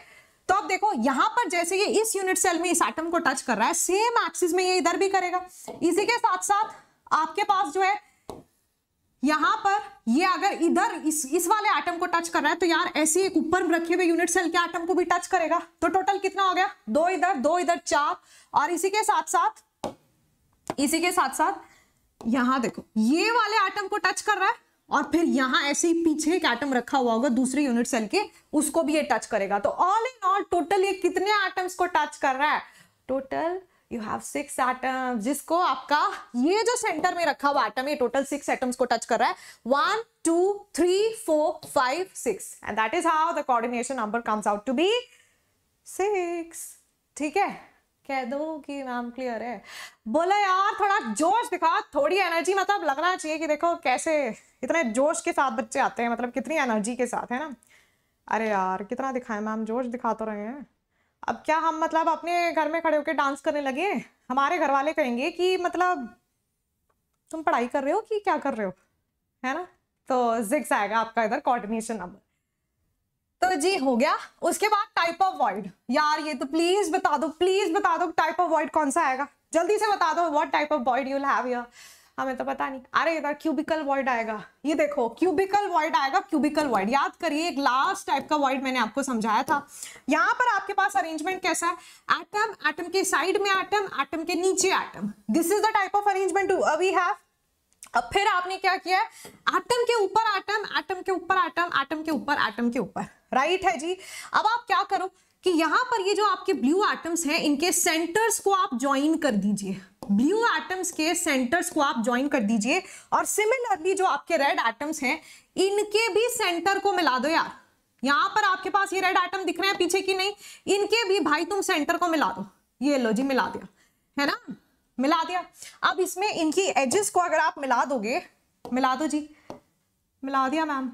तो अब देखो यहां पर जैसे ये इस यूनिट सेल में इस एटम को टच कर रहा है सेम एक्सिस में ये इधर भी करेगा इसी के साथ साथ आपके पास जो है यहां पर ये अगर इधर इस इस वाले आइटम को टच कर रहा है तो यार ऐसे एक ऊपर रखे हुए यूनिट सेल के आइटम को भी टच करेगा तो टोटल कितना हो गया दो इधर दो इधर चार और इसी के साथ साथ इसी के साथ साथ यहां देखो ये वाले एटम को टच कर रहा है और फिर यहां ऐसे ही पीछे एक एटम रखा हुआ होगा दूसरे यूनिट सेल के उसको भी ये टच करेगा तो ऑल इन ऑल टोटल ये कितने एटम्स को टच कर रहा है total you have six atom जिसको आपका ये जो सेंटर में रखा हुआ एटम ये टोटल सिक्स एटम्स को टच कर रहा है one two three four five six and that is how the coordination number comes out to be six ठीक है कह दो कि नाम क्लियर है बोला यार थोड़ा जोश दिखा थोड़ी एनर्जी मतलब लगना चाहिए कि देखो कैसे इतने जोश के साथ बच्चे आते हैं मतलब कितनी एनर्जी के साथ है ना अरे यार कितना दिखाएं मैम जोश दिखा तो रहे हैं अब क्या हम मतलब अपने घर में खड़े होकर डांस करने लगे हमारे घर वाले कहेंगे कि मतलब तुम पढ़ाई कर रहे हो कि क्या कर रहे हो है ना तो जिक्स आएगा आपका इधर कोऑर्डिनेशन नंबर तो जी हो गया उसके बाद टाइप ऑफ वर्ड यार ये तो प्लीज बता दो प्लीज बता दो टाइप ऑफ वर्ड कौन सा आएगा जल्दी से बता दो what type of void you have यर हमें तो पता नहीं अरे इधर क्यूबिकल वर्ड आएगा ये देखो क्यूबिकल वर्ड आएगा क्यूबिकल वर्ड याद करिए एक लास्ट टाइप का वर्ड मैंने आपको समझाया था यहाँ पर आपके पास अरेंजमेंट कैसा है एटम एटम के साइड में एटम एटम के नीचे atom this is the type of arrangement we have अब फिर आपने क्या किया है आटम के ऊपर आटम आटम के ऊपर आटम आटम के ऊपर आटम के ऊपर राइट है जी अब आप क्या करो कि यहां पर ये जो आपके ब्लू एटम्स हैं इनके सेंटर्स को आप ज्वाइन कर दीजिए ब्लू एटम्स के सेंटर्स को आप ज्वाइन कर दीजिए और सिमिलरली जो आपके रेड एटम्स हैं इनके भी सेंटर को मिला दो यार यहां पर आपके पास ये रेड एटम दिख रहे हैं पीछे की नहीं इनके भी भाई तुम सेंटर को मिला दो ये लो जी मिला दिया है ना मिला दिया अब इसमें इनकी एजेस को अगर आप मिला दोगे मिला दो जी मिला दिया मैम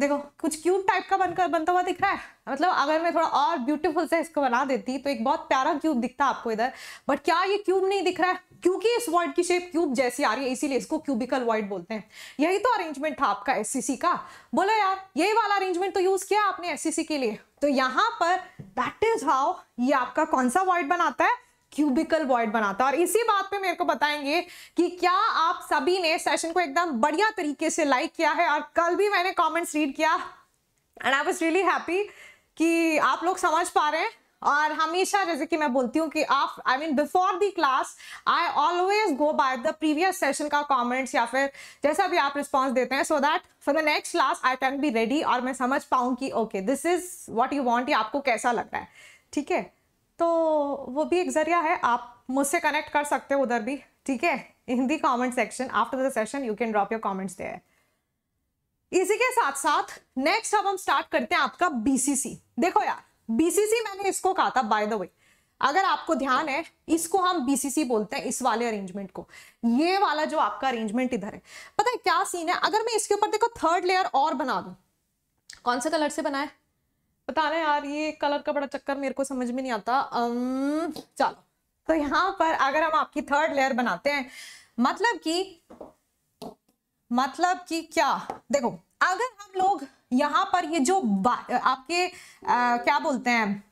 देखो कुछ क्यूब टाइप का बनकर बनता हुआ दिख रहा है मतलब अगर मैं थोड़ा और ब्यूटीफुल से इसको बना देती तो एक बहुत प्यारा क्यूब दिखता आपको इधर बट क्या ये क्यूब नहीं दिख रहा है क्योंकि इस वर्ड की शेप क्यूब जैसी आ रही है इसीलिए इसको क्यूबिकल वर्ड बोलते हैं यही तो अरेंजमेंट था आपका एस का बोलो यार यही वाला अरेंजमेंट तो यूज किया आपने एस के लिए तो यहाँ पर दैट इज हाउ ये आपका कौन सा वर्ड बनाता है क्यूबिकल वॉइड बनाता है और इसी बात पे मेरे को बताएंगे कि क्या आप सभी ने सेशन को एकदम बढ़िया तरीके से लाइक किया है और कल भी मैंने कमेंट्स रीड किया and I was really happy कि आप लोग समझ पा रहे हैं और हमेशा जैसे कि मैं बोलती हूँ कि आप I mean before the class I always go by the previous session का कमेंट्स या फिर जैसा भी आप रिस्पांस देते हैं so that for the next class I can be ready और मैं समझ पाऊँ कि okay this is what you want आपको कैसा लग रहा है ठीक है तो वो भी एक ज़रिया है आप मुझसे कनेक्ट कर सकते हो उधर भी ठीक है in the comment section after the session you can drop your comments there इसी के साथ साथ नेक्स्ट अब हम स्टार्ट करते हैं आपका बीसीसी देखो यार बीसीसी मैंने इसको कहा था बाय द वे अगर आपको ध्यान है इसको हम बीसीसी बोलते हैं इस वाले अरेंजमेंट को ये वाला जो आपका अरेंजमेंट इधर है पता है क्या सीन है अगर मैं इसके ऊपर देखो थर्ड लेयर और बना दू कौन से कलर से बनाए बता रहे यार ये कलर का बड़ा चक्कर मेरे को समझ में नहीं आता चलो तो यहाँ पर अगर हम आपकी थर्ड लेयर बनाते हैं मतलब कि मतलब कि क्या देखो अगर हम लोग यहाँ पर ये जो आपके आ, क्या बोलते हैं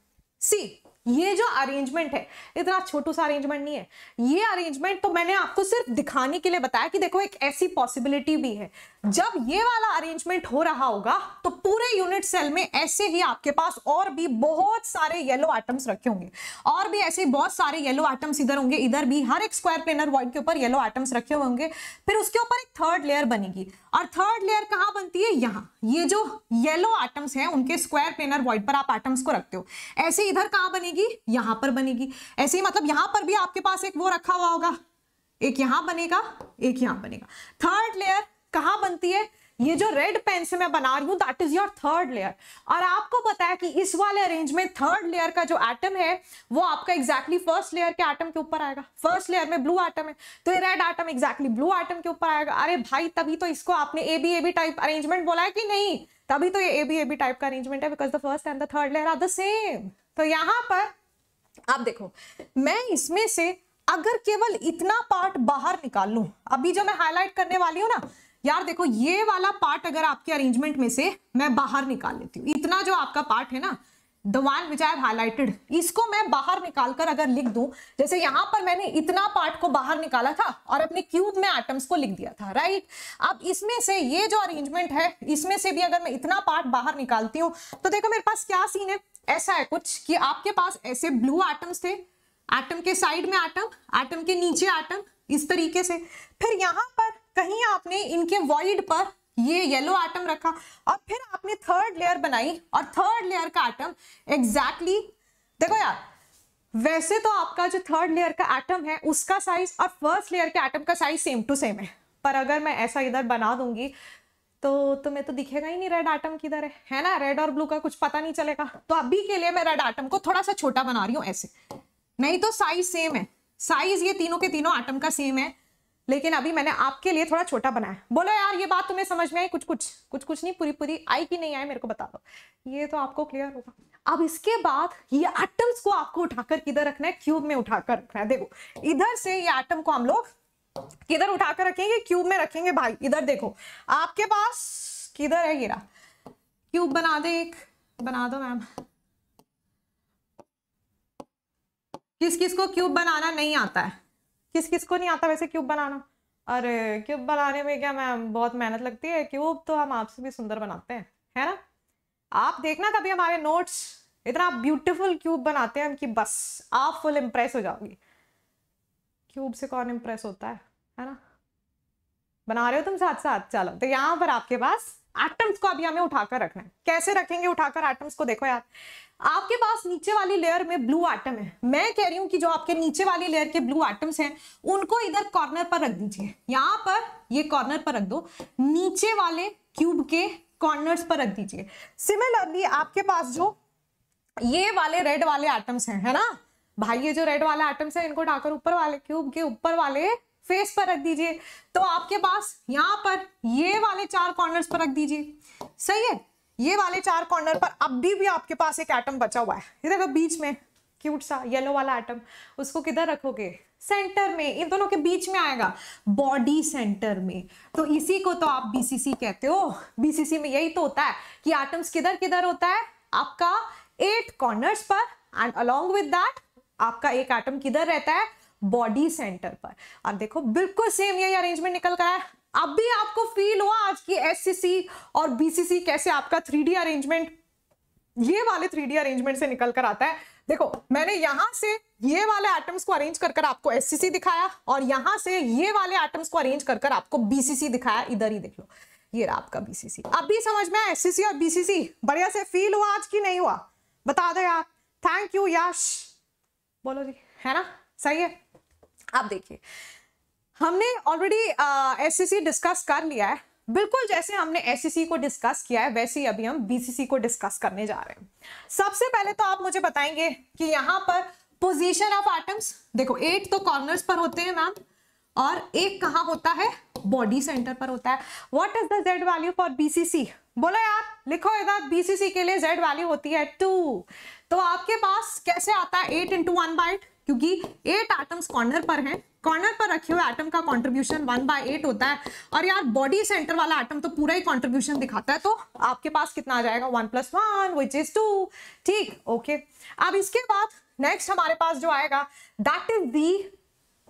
सी ये जो अरेंजमेंट है इतना छोटू सा अरेंजमेंट नहीं है ये अरेंजमेंट तो मैंने आपको सिर्फ दिखाने के लिए बताया कि देखो एक ऐसी पॉसिबिलिटी भी है जब ये वाला अरेंजमेंट हो रहा होगा तो पूरे यूनिट सेल में ऐसे ही आपके पास और भी बहुत सारे येलो आइटम्स रखे होंगे और भी ऐसे बहुत सारे येलो आइटम्स इधर होंगे इधर भी हर एक स्क्वायर प्लेनर वर्ड के ऊपर येलो आइटम्स रखे हुए होंगे फिर उसके ऊपर एक थर्ड लेयर बनेगी और थर्ड लेयर कहाँ बनती है यहाँ ये जो येलो आइटम्स हैं उनके स्क्वायर प्लेनर वर्ड पर आप एटम्स को रखते हो ऐसे इधर कहाँ बनेगी बनेगी यहां पर बनेगी ऐसे ही मतलब यहां पर भी आपके पास एक वो रखा हुआ होगा एक यहां बनेगा एक यहां बनेगा थर्ड लेयर कहां बनती है ये जो रेड पेन से मैं बना रही हूं that is your third layer और आपको पता है कि इस वाले अरेंज में थर्ड लेयर का जो एटम है वो आपका एग्जैक्टली फर्स्ट लेयर के एटम के ऊपर आएगा फर्स्ट लेयर में ब्लू एटम है तो ये red atom exactly blue atom के ऊपर आएगा अरे भाई तभी तो इसको आपने A B A B type arrangement बोला है कि नहीं तभी तो ये A B A B type का अरेंजमेंट है because the first and the third layer are the same तो यहां पर आप देखो मैं इसमें से अगर केवल इतना पार्ट बाहर निकाल लू अभी जो मैं हाईलाइट करने वाली हूं ना यार देखो ये वाला पार्ट अगर आपके अरेंजमेंट में से मैं बाहर निकाल लेती हूँ इतना जो आपका पार्ट है ना the one which I highlighted इसको मैं बाहर निकाल कर अगर लिख दू जैसे यहां पर मैंने इतना पार्ट को बाहर निकाला था और अपने क्यूब में आइटम्स को लिख दिया था राइट अब इसमें से ये जो अरेंजमेंट है इसमें से भी अगर मैं इतना पार्ट बाहर निकालती हूँ तो देखो मेरे पास क्या सीन है ऐसा है कुछ कि आपके पास ऐसे ब्लू एटम्स थे एटम के साइड में एटम एटम के नीचे एटम इस तरीके से फिर यहाँ पर कहीं आपने इनके वॉइड पर ये येलो एटम रखा और फिर आपने थर्ड लेयर बनाई और थर्ड लेयर का एटम एग्जैक्टली exactly, देखो यार वैसे तो आपका जो थर्ड लेयर का एटम है उसका साइज और फर्स्ट लेयर के एटम का साइज सेम टू सेम है पर अगर मैं ऐसा इधर बना दूंगी तो तुम्हें तो दिखेगा ही नहीं रेड आटम किधर है है ना रेड और ब्लू का कुछ पता नहीं चलेगा तो अभी के लिए मैं रेड आटम को थोड़ा सा छोटा बना रही हूँ ऐसे नहीं तो साइज सेम है साइज ये तीनों के तीनों आटम का सेम है लेकिन अभी मैंने आपके लिए थोड़ा छोटा बनाया बोलो यार ये बात तुम्हें समझ में आई कुछ कुछ कुछ कुछ नहीं पूरी पूरी आई कि नहीं आई मेरे को बता दो ये तो आपको क्लियर होगा अब इसके बाद ये आटम्स को आपको उठाकर किधर रखना है क्यूब में उठाकर रखना है देखो इधर से ये आटम को हम लोग किधर उठाकर रखेंगे क्यूब में रखेंगे भाई इधर देखो आपके पास किधर है गिरा क्यूब बना दे एक बना दो मैम किस किस को क्यूब बनाना नहीं आता है किस किस को नहीं आता वैसे क्यूब बनाना अरे क्यूब बनाने में क्या मैम बहुत मेहनत लगती है क्यूब तो हम आपसे भी सुंदर बनाते हैं है ना आप देखना कभी हमारे नोट्स इतना ब्यूटीफुल क्यूब बनाते हैं हम कि बस आप फुल इंप्रेस हो जाओगी क्यूब से कौन इम्प्रेस होता है है ना बना रहे हो तुम साथ साथ चलो तो यहाँ पर आपके पास एटम्स को अभी हमें उठाकर रखना है कैसे रखेंगे उठाकर एटम्स को देखो यार आपके पास नीचे वाली लेयर में ब्लू आइटम है मैं कह रही हूं कि जो आपके नीचे वाली लेयर के ब्लू आइटम्स हैं उनको इधर कॉर्नर पर रख दीजिए यहां पर ये कॉर्नर पर रख दो नीचे वाले क्यूब के कॉर्नर्स पर रख दीजिए सिमिलरली आपके पास जो ये वाले रेड वाले आइटम्स हैं है ना भाई ये जो रेड वाला एटम्स है इनको उठाकर ऊपर वाले क्यूब के ऊपर वाले फेस पर रख दीजिए तो आपके पास यहाँ पर ये वाले चार कॉर्नर्स पर रख दीजिए सही है ये वाले चार कॉर्नर पर अभी भी आपके पास एक एटम बचा हुआ है देखो बीच में क्यूट सा येलो वाला एटम उसको किधर रखोगे सेंटर में इन दोनों के बीच में आएगा बॉडी सेंटर में तो इसी को तो आप बीसीसी कहते हो बीसीसी में यही तो होता है कि एटम्स किधर किधर होता है आपका एट कॉर्नर्स पर एंड अलोंग विद दैट आपका एक एटम किधर रहता है बॉडी सेंटर पर अब देखो बिल्कुल सेम यही अरेंजमेंट निकल कर आया अब भी आपको फील हुआ आज की एस और बीसीसी कैसे आपका थ्री अरेंजमेंट ये वाले थ्री अरेंजमेंट से निकल कर आता है देखो मैंने यहां से ये वाले एटम्स को अरेंज कर कर आपको एस दिखाया और यहां से ये वाले एटम्स को अरेंज कर कर आपको बीसीसी दिखाया इधर ही देख लो ये रहा आपका बीसीसी अब भी समझ में आया एससीसी और बीसीसी बढ़िया से फील हुआ आज की नहीं हुआ बता दो यार थैंक यू यश बोलो जी है ना सही है आप देखिए हमने ऑलरेडी एस सी डिस्कस कर लिया है बिल्कुल जैसे हमने एस को डिस्कस किया है वैसे ही अभी हम बीसीसी को डिस्कस करने जा रहे हैं सबसे पहले तो आप मुझे बताएंगे कि यहाँ पर पोजीशन ऑफ आइटम्स देखो एट तो कॉर्नर्स पर होते हैं मैम और एक कहाँ होता है बॉडी सेंटर पर होता है what is the Z value for BCC बोलो यार लिखो इधर बीसीसी के लिए जेड वैल्यू होती है टू तो आपके पास कैसे आता है एट इंटू वन बाई क्योंकि एट आइटम्स कॉर्नर पर हैं कॉर्नर पर रखे हुए आइटम का कंट्रीब्यूशन वन बाय एट होता है और यार बॉडी सेंटर वाला आइटम तो पूरा ही कंट्रीब्यूशन दिखाता है तो आपके पास कितना आ जाएगा one plus one which is two ठीक ओके अब इसके बाद नेक्स्ट हमारे पास जो आएगा दैट इज दी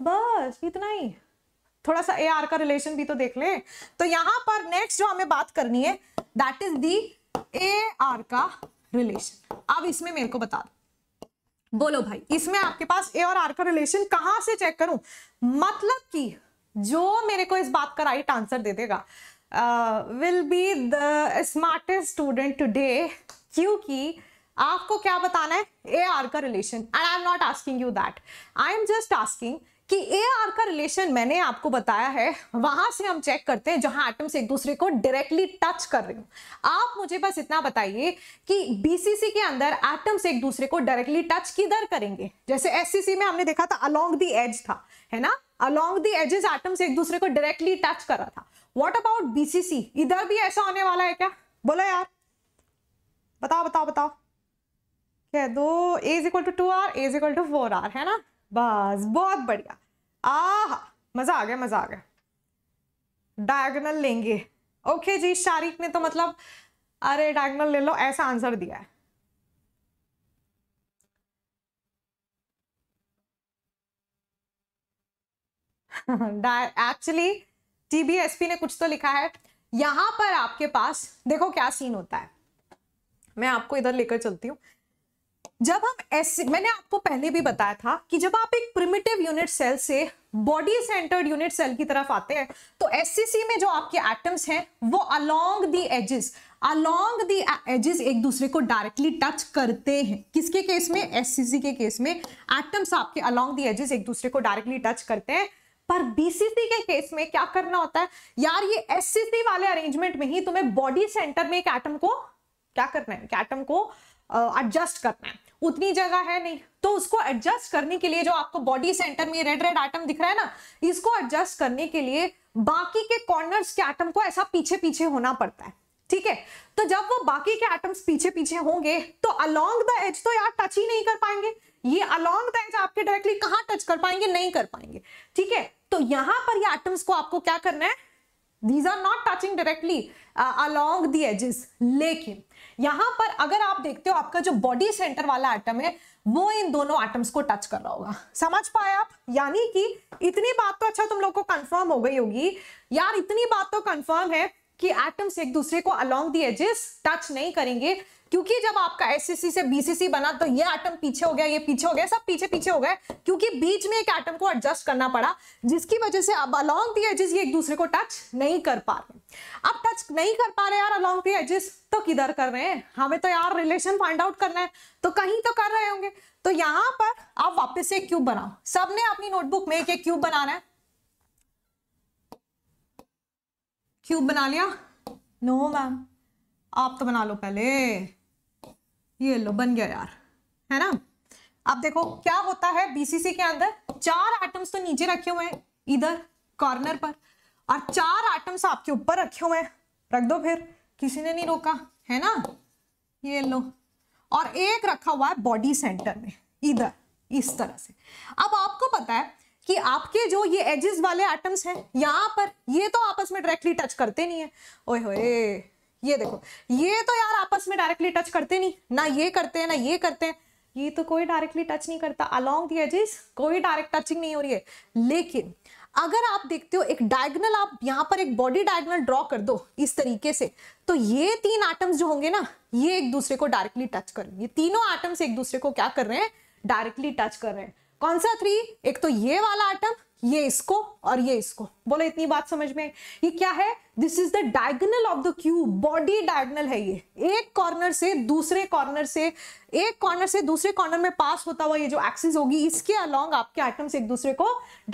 बस इतना ही थोड़ा सा ए आर का रिलेशन भी तो देख ले तो यहाँ पर नेक्स्ट जो हमें बात करनी है that is the A R का रिलेशन अब इसमें मेरे को बता दो बोलो भाई इसमें आपके पास ए और आर का रिलेशन कहां से चेक करूं मतलब कि जो मेरे को इस बात का राइट आंसर दे देगा will be the smartest student today क्योंकि आपको क्या बताना है ए आर का relation and I am not asking you that I am just asking कि ए आर का रिलेशन मैंने आपको बताया है वहां से हम चेक करते हैं जहां एटम्स एक दूसरे को डायरेक्टली टच कर रहे हो आप मुझे बस इतना बताइए कि बीसीसी के अंदर एटम्स एक दूसरे को डायरेक्टली टच किधर करेंगे जैसे एससीसी में हमने देखा था अलोंग दी एज था है ना अलोंग दी एजेस एटम्स एक दूसरे को डायरेक्टली टच कर रहा था वॉट अबाउट बीसीसी इधर भी ऐसा होने वाला है क्या बोलो यार बताओ बताओ बताओ कह दो edge equal to two R edge equal to four R है ना बस बहुत बढ़िया आह मज़ा आ गया मज़ा आ गया डायगनल लेंगे ओके जी शारिक ने तो मतलब अरे डायगनल ले लो ऐसा आंसर दिया है एक्चुअली टीबीएसपी ने कुछ तो लिखा है यहां पर आपके पास देखो क्या सीन होता है मैं आपको इधर लेकर चलती हूँ जब हम ऐसे मैंने आपको पहले भी बताया था कि जब आप एक प्रिमिटिव यूनिट सेल से बॉडी सेंटर्ड यूनिट सेल की तरफ आते हैं तो एस में जो आपके एटम्स हैं वो along the edges along the edges एक दूसरे को डायरेक्टली टच करते हैं किसके केस में एस के केस में एटम्स आपके अलोंग दी एजेस एक दूसरे को डायरेक्टली टच करते हैं पर बीसीसी के केस में क्या करना होता है यार ये एस वाले अरेंजमेंट में ही तुम्हें बॉडी सेंटर में एक एटम को क्या करना है एटम को एडजस्ट करना है उतनी जगह है नहीं तो उसको एडजस्ट करने के लिए जो आपको बॉडी सेंटर में रेड रेड आइटम दिख रहा है ना इसको एडजस्ट करने के लिए बाकी के कॉर्नर्स के आइटम को ऐसा पीछे पीछे होना पड़ता है ठीक है तो जब वो बाकी के आइटम्स पीछे पीछे होंगे तो अलोंग द एज तो यार टच ही नहीं कर पाएंगे ये अलोंग द एज आपके डायरेक्टली कहाँ टच कर पाएंगे नहीं कर पाएंगे ठीक है तो यहां पर ये आइटम्स को आपको क्या करना है these are not touching directly along the edges लेकिन यहां पर अगर आप देखते हो आपका जो बॉडी सेंटर वाला एटम है वो इन दोनों एटम्स को टच कर रहा होगा समझ पाए आप यानी कि इतनी बात तो अच्छा तुम लोग को कंफर्म हो गई होगी यार इतनी बात तो कंफर्म है कि एटम्स एक दूसरे को अलोंग दी एजेस टच नहीं करेंगे क्योंकि जब आपका एससीसी से बीसीसी बना तो ये आइटम पीछे हो गया ये पीछे हो गया सब पीछे पीछे हो गए क्योंकि बीच में एक आइटम को एडजस्ट करना पड़ा जिसकी वजह से अब अलॉन्ग दी एजेस ये एक दूसरे को टच नहीं कर पा रहे अब टच नहीं कर पा रहे यार अलॉन्ग दी एजेस तो किधर कर रहे हैं हमें तो यार रिलेशन फाइंड आउट करना है तो कहीं तो कर रहे होंगे तो यहां पर आप वापिस से क्यूब बनाओ सबने अपनी नोटबुक में एक एक क्यूब बनाना है क्यूब बना लिया नो मैम आप तो बना लो पहले ये लो बन गया यार है ना अब देखो क्या होता है बीसीसी के अंदर चार आइटम्स तो नीचे रखे हुए हैं इधर कॉर्नर पर और चार आइटम्स आपके ऊपर रखे हुए हैं रख दो फिर किसी ने नहीं रोका है ना ये लो और एक रखा हुआ है बॉडी सेंटर में इधर इस तरह से अब आपको पता है कि आपके जो ये एजेस वाले आइटम्स हैं यहाँ पर ये तो आपस में डायरेक्टली टच करते नहीं है ओए होए ये देखो ये तो यार आपस में डायरेक्टली टच करते नहीं ना ये करते हैं ना ये करते हैं ये तो कोई डायरेक्टली टच नहीं करता अलॉन्ग दी एजेस कोई डायरेक्ट टचिंग नहीं हो रही है लेकिन अगर आप देखते हो एक डायगनल आप यहाँ पर एक बॉडी डायगनल ड्रॉ कर दो इस तरीके से तो ये तीन आइटम्स जो होंगे ना ये एक दूसरे को डायरेक्टली टच कर ये तीनों आइटम्स एक दूसरे को क्या कर रहे हैं डायरेक्टली टच कर रहे हैं कौन सा थ्री एक तो ये वाला आइटम ये इसको और ये इसको बोलो इतनी बात समझ में ये क्या है this is the diagonal of the cube body diagonal है ये एक कॉर्नर से दूसरे कॉर्नर से एक कॉर्नर से दूसरे कॉर्नर में पास होता हुआ ये जो एक्सिस होगी इसके अलोंग आपके आइटम्स एक दूसरे को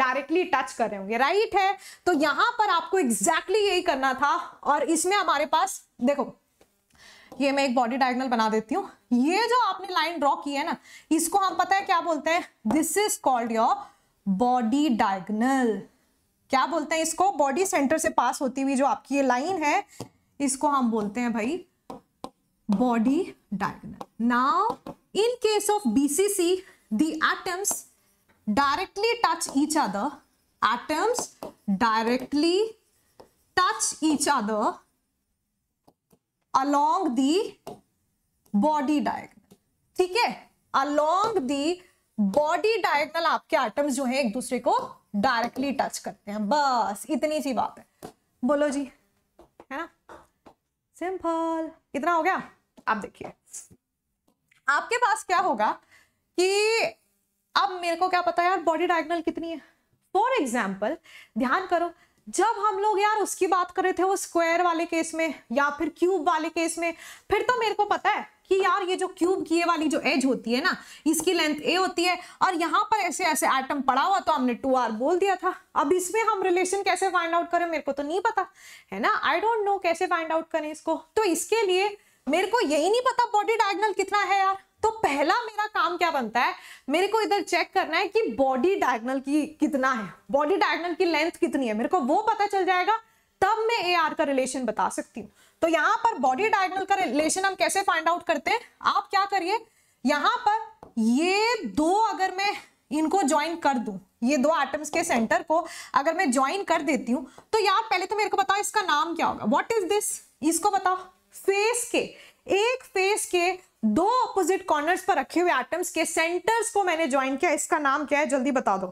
डायरेक्टली टच कर रहे होंगे राइट है तो यहां पर आपको एग्जैक्टली exactly यही करना था और इसमें हमारे पास देखो ये मैं एक बॉडी डायगनल बना देती हूँ ये जो आपने लाइन ड्रॉ की है ना इसको हम पता है क्या बोलते हैं this is called your body diagonal क्या बोलते हैं इसको बॉडी सेंटर से पास होती हुई जो आपकी ये लाइन है इसको हम बोलते हैं भाई body diagonal now in case of BCC the atoms directly touch each other atoms directly touch each other along the body diagonal ठीक है अलोंग दी बॉडी डायगनल आपके आइटम्स जो है एक दूसरे को डायरेक्टली टच करते हैं बस इतनी सी बात है बोलो जी है ना सिंपल इतना हो गया आप देखिए आपके पास क्या होगा कि अब मेरे को क्या पता यार बॉडी डायगनल कितनी है फॉर एग्जाम्पल ध्यान करो जब हम लोग यार उसकी बात कर रहे थे वो स्क्वायर वाले केस में या फिर क्यूब वाले केस में फिर तो मेरे को पता है कि यार ये जो क्यूब की ये वाली जो एज होती है ना इसकी लेंथ ए होती है और यहाँ पर ऐसे ऐसे आइटम पड़ा हुआ तो हमने टू आर बोल दिया था अब इसमें हम रिलेशन कैसे फाइंड आउट करें मेरे को तो नहीं पता है ना आई डोंट नो कैसे फाइंड आउट करें इसको तो इसके लिए मेरे को यही नहीं पता बॉडी डायगनल कितना है यार तो पहला मेरा काम क्या बनता है मेरे को इधर चेक करना है कि बॉडी डायगनल की कितना है बॉडी डायगनल की लेंथ कितनी है मेरे को वो पता चल जाएगा तब मैं ए का रिलेशन बता सकती हूँ तो यहाँ पर बॉडी डायगनल का रिलेशन हम कैसे फाइंड आउट करते हैं आप क्या करिए यहाँ पर ये दो अगर मैं इनको ज्वाइन कर दूं ये दो आइटम्स के सेंटर को अगर मैं ज्वाइन कर देती हूँ तो यार पहले तो मेरे को बताओ इसका नाम क्या होगा वॉट इज दिस इसको बताओ फेस के एक फेस के दो अपोजिट कॉर्नर्स पर रखे हुए आइटम्स के सेंटर्स को मैंने ज्वाइन किया इसका नाम क्या है जल्दी बता दो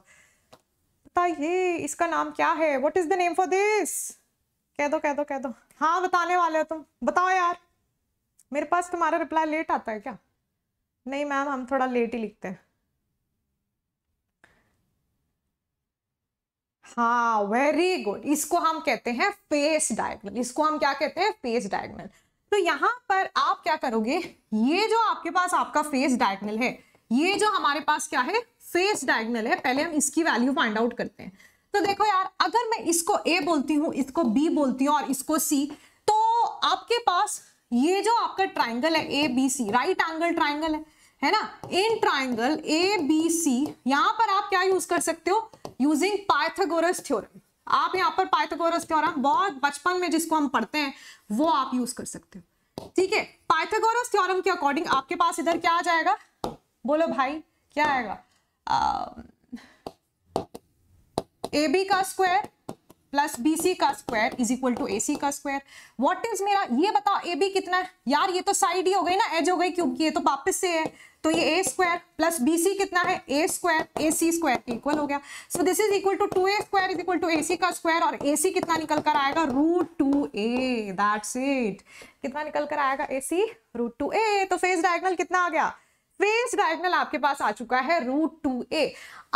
बताइए इसका नाम क्या है what is the name for this कह दो कह दो कह दो हाँ बताने वाले हो तुम बताओ यार मेरे पास तुम्हारा रिप्लाई लेट आता है क्या नहीं मैम हम थोड़ा लेट ही लिखते हैं हाँ वेरी गुड इसको हम कहते हैं फेस डायगनल इसको हम क्या कहते हैं फेस डायगनल तो यहां पर आप क्या करोगे ये जो आपके पास आपका फेस डायगनल है ये जो हमारे पास क्या है फेस डायगनल है पहले हम इसकी वैल्यू फाइंड आउट करते हैं तो देखो यार अगर मैं इसको ए बोलती हूँ इसको बी बोलती हूँ और इसको सी तो आपके पास ये जो आपका ट्राइंगल है A B C right angle triangle है है ना इन ट्राइंगल ए बी सी यहां पर आप क्या यूज कर सकते हो यूजिंग पाइथागोरस थ्योरम आप यहाँ पर पाइथागोरस थ्योरम बहुत बचपन में जिसको हम पढ़ते हैं वो आप यूज कर सकते हो ठीक है पाइथागोरस थ्योरम के अकॉर्डिंग आपके पास इधर क्या आ जाएगा बोलो भाई क्या आएगा ए बी का स्क्वायर प्लस बी सी का square is equal to A C का स्क्वायर व्हाट इज मेरा ये बताओ ए बी कितना है यार ये तो साइड ही हो गई ना एज हो गई क्यूब की ये तो वापस से है तो ये A square plus B C कितना है A square A C square equal हो गया so this is equal to two A square is equal to A C का स्क्वायर और ए सी कितना निकल कर आएगा root two A that's it कितना निकल कर आएगा ए सी रूट टू ए तो फेस डायगनल कितना आ गया फेस डायगनल आपके पास आ चुका है रूट टू ए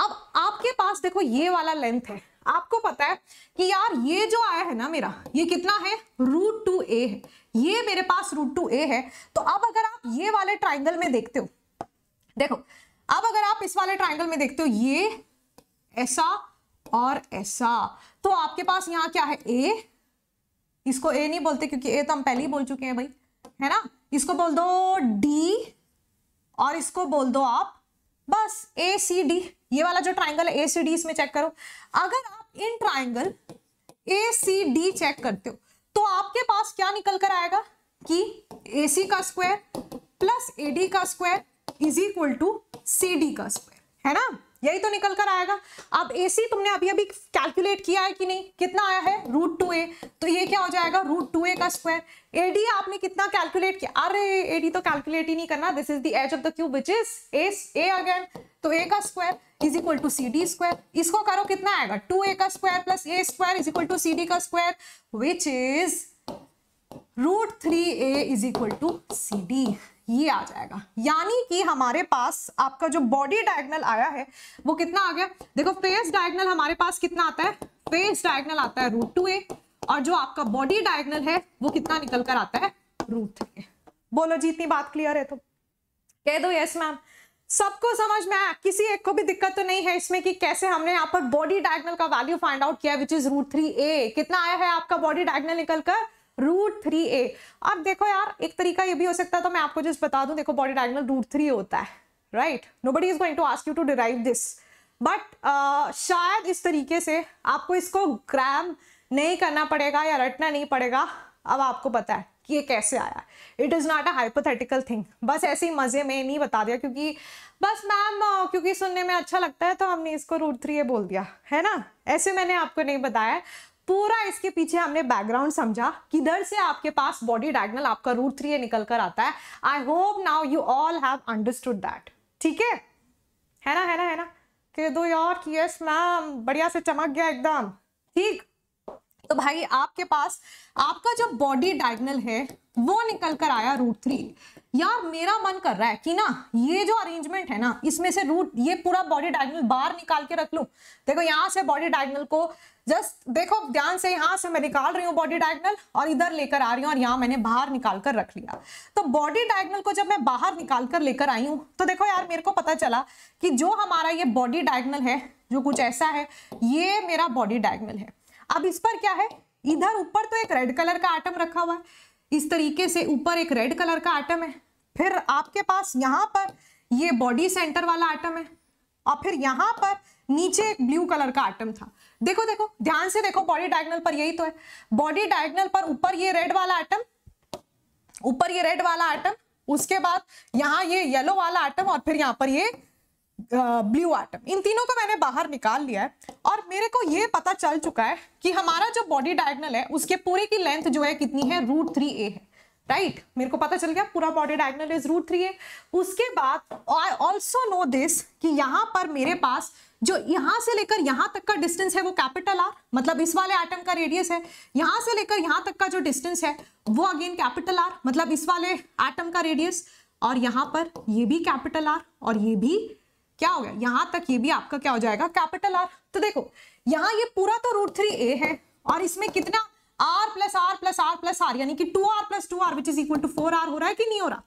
अब आपके पास देखो ये वाला लेंथ है आपको पता है कि यार ये जो आया है ना मेरा ये कितना है रूट टू ए है ये मेरे पास रूट टू ए है तो अब अगर आप ये वाले ट्राइंगल में देखते हो देखो अब अगर आप इस वाले ट्राइंगल में देखते हो ये ऐसा और ऐसा तो आपके पास यहाँ क्या है ए इसको ए नहीं बोलते क्योंकि ए तो हम पहले ही बोल चुके हैं भाई है ना इसको बोल दो डी और इसको बोल दो आप बस ए सी डी ये वाला जो ट्राइंगल ए सी डी इसमें चेक करो अगर आप in triangle A C D check करते हो तो आपके पास क्या निकल कर आएगा कि ए सी का स्क्वायर प्लस ए डी का square is equal to C D का स्क्वायर है ना यही तो निकल कर आएगा अब ए सी तुमने अभी अभी कैलकुलेट किया है कि नहीं कितना आया है रूट टू ए तो ये क्या हो जाएगा रूट टू ए का स्क्वायर ए डी आपने कितना कैलकुलेट किया अरे ए डी तो कैलकुलेट ही नहीं करना this is the edge of the cube which is A A again तो ए का square is equal to C D square इसको करो कितना आएगा टू ए का square plus A square is equal to C D का square which is root three A is equal to C D ये आ जाएगा यानी कि हमारे पास आपका जो बॉडी डायगनल आया है वो कितना आ गया देखो फेस डायगनल हमारे पास कितना आता है फेस डायगनल आता है रूट टू ए और जो आपका बॉडी डायगनल है वो कितना निकल कर आता है रूट थ्री बोलो जी इतनी बात क्लियर है तो कह दो यस मैम सबको समझ में आया किसी एक को भी दिक्कत तो नहीं है इसमें कि कैसे हमने यहाँ पर बॉडी डायगनल का वैल्यू फाइंड आउट किया which is root three A कितना आया है आपका बॉडी डायगनल निकलकर रूट थ्री ए अब देखो यार एक तरीका ये भी हो सकता है तो मैं आपको जस्ट बता दूं देखो बॉडी डायगनल रूट थ्री होता है right nobody is going to ask you to derive this but शायद इस तरीके से आपको इसको ग्राम नहीं करना पड़ेगा या रटना नहीं पड़ेगा अब आपको पता है कि ये कैसे आया it is not a hypothetical thing बस ऐसे ही मज़े में नहीं बता दिया क्योंकि बस मैम क्योंकि सुनने में अच्छा लगता है तो हमने इसको रूट थ्री ए बोल दिया है ना ऐसे मैंने आपको नहीं बताया पूरा इसके पीछे हमने बैकग्राउंड समझा किधर से आपके पास बॉडी डायगनल आपका रूट थ्री निकल कर आता है I hope now you all have understood that ठीक है है ना है ना है ना कह दो यार कि यस मैम बढ़िया से चमक गया एकदम ठीक तो भाई आपके पास आपका जो बॉडी डायगनल है वो निकल कर आया रूट थ्री यार मेरा मन कर रहा है कि ना ये जो अरेंजमेंट है ना इसमें से रूट ये पूरा बॉडी डायगनल बाहर निकाल के रख लू देखो यहाँ से बॉडी डायगनल को जस्ट देखो ध्यान से यहां से मैं निकाल रही हूँ बॉडी डायगनल और इधर लेकर आ रही हूँ और यहाँ मैंने बाहर निकाल कर रख लिया तो बॉडी डायगनल को जब मैं बाहर निकाल कर लेकर आई हूँ तो देखो यार मेरे को पता चला कि जो हमारा ये बॉडी डायगनल है जो कुछ ऐसा है ये मेरा बॉडी डायगनल है अब इस पर क्या है इधर ऊपर तो एक रेड कलर का आइटम रखा हुआ है इस तरीके से ऊपर एक रेड कलर का आइटम है फिर आपके पास यहाँ पर ये बॉडी सेंटर वाला आइटम है और फिर यहाँ पर नीचे एक ब्लू कलर का आइटम था देखो देखो ध्यान से देखो बॉडी डायगनल पर यही तो है बॉडी डायगनल पर ऊपर ये रेड वाला आइटम ऊपर ये रेड वाला आइटम उसके बाद यहाँ ये येलो वाला आइटम और फिर यहाँ पर ये ब्लू आइटम इन तीनों को मैंने बाहर निकाल लिया है और मेरे को ये पता चल चुका है कि हमारा जो बॉडी डायगनल है उसके पूरे की लेंथ जो है कितनी है रूट थ्री ए है राइट right? मेरे को पता चल गया पूरा body diagonal is root three A उसके बाद आई ऑल्सो नो दिस कि यहाँ पर मेरे पास जो यहां से लेकर यहां तक का डिस्टेंस है वो कैपिटल आर मतलब इस वाले एटम का रेडियस है यहां से लेकर यहां तक का जो डिस्टेंस है वो अगेन कैपिटल आर मतलब इस वाले एटम का रेडियस और यहां पर ये भी कैपिटल आर और ये भी क्या हो गया यहां तक ये भी आपका क्या हो जाएगा कैपिटल आर तो देखो यहां ये पूरा तो रूट थ्री ए है और इसमें कितना R plus R plus R plus R यानी कि two R plus two R which is equal to four R हो रहा है कि नहीं हो रहा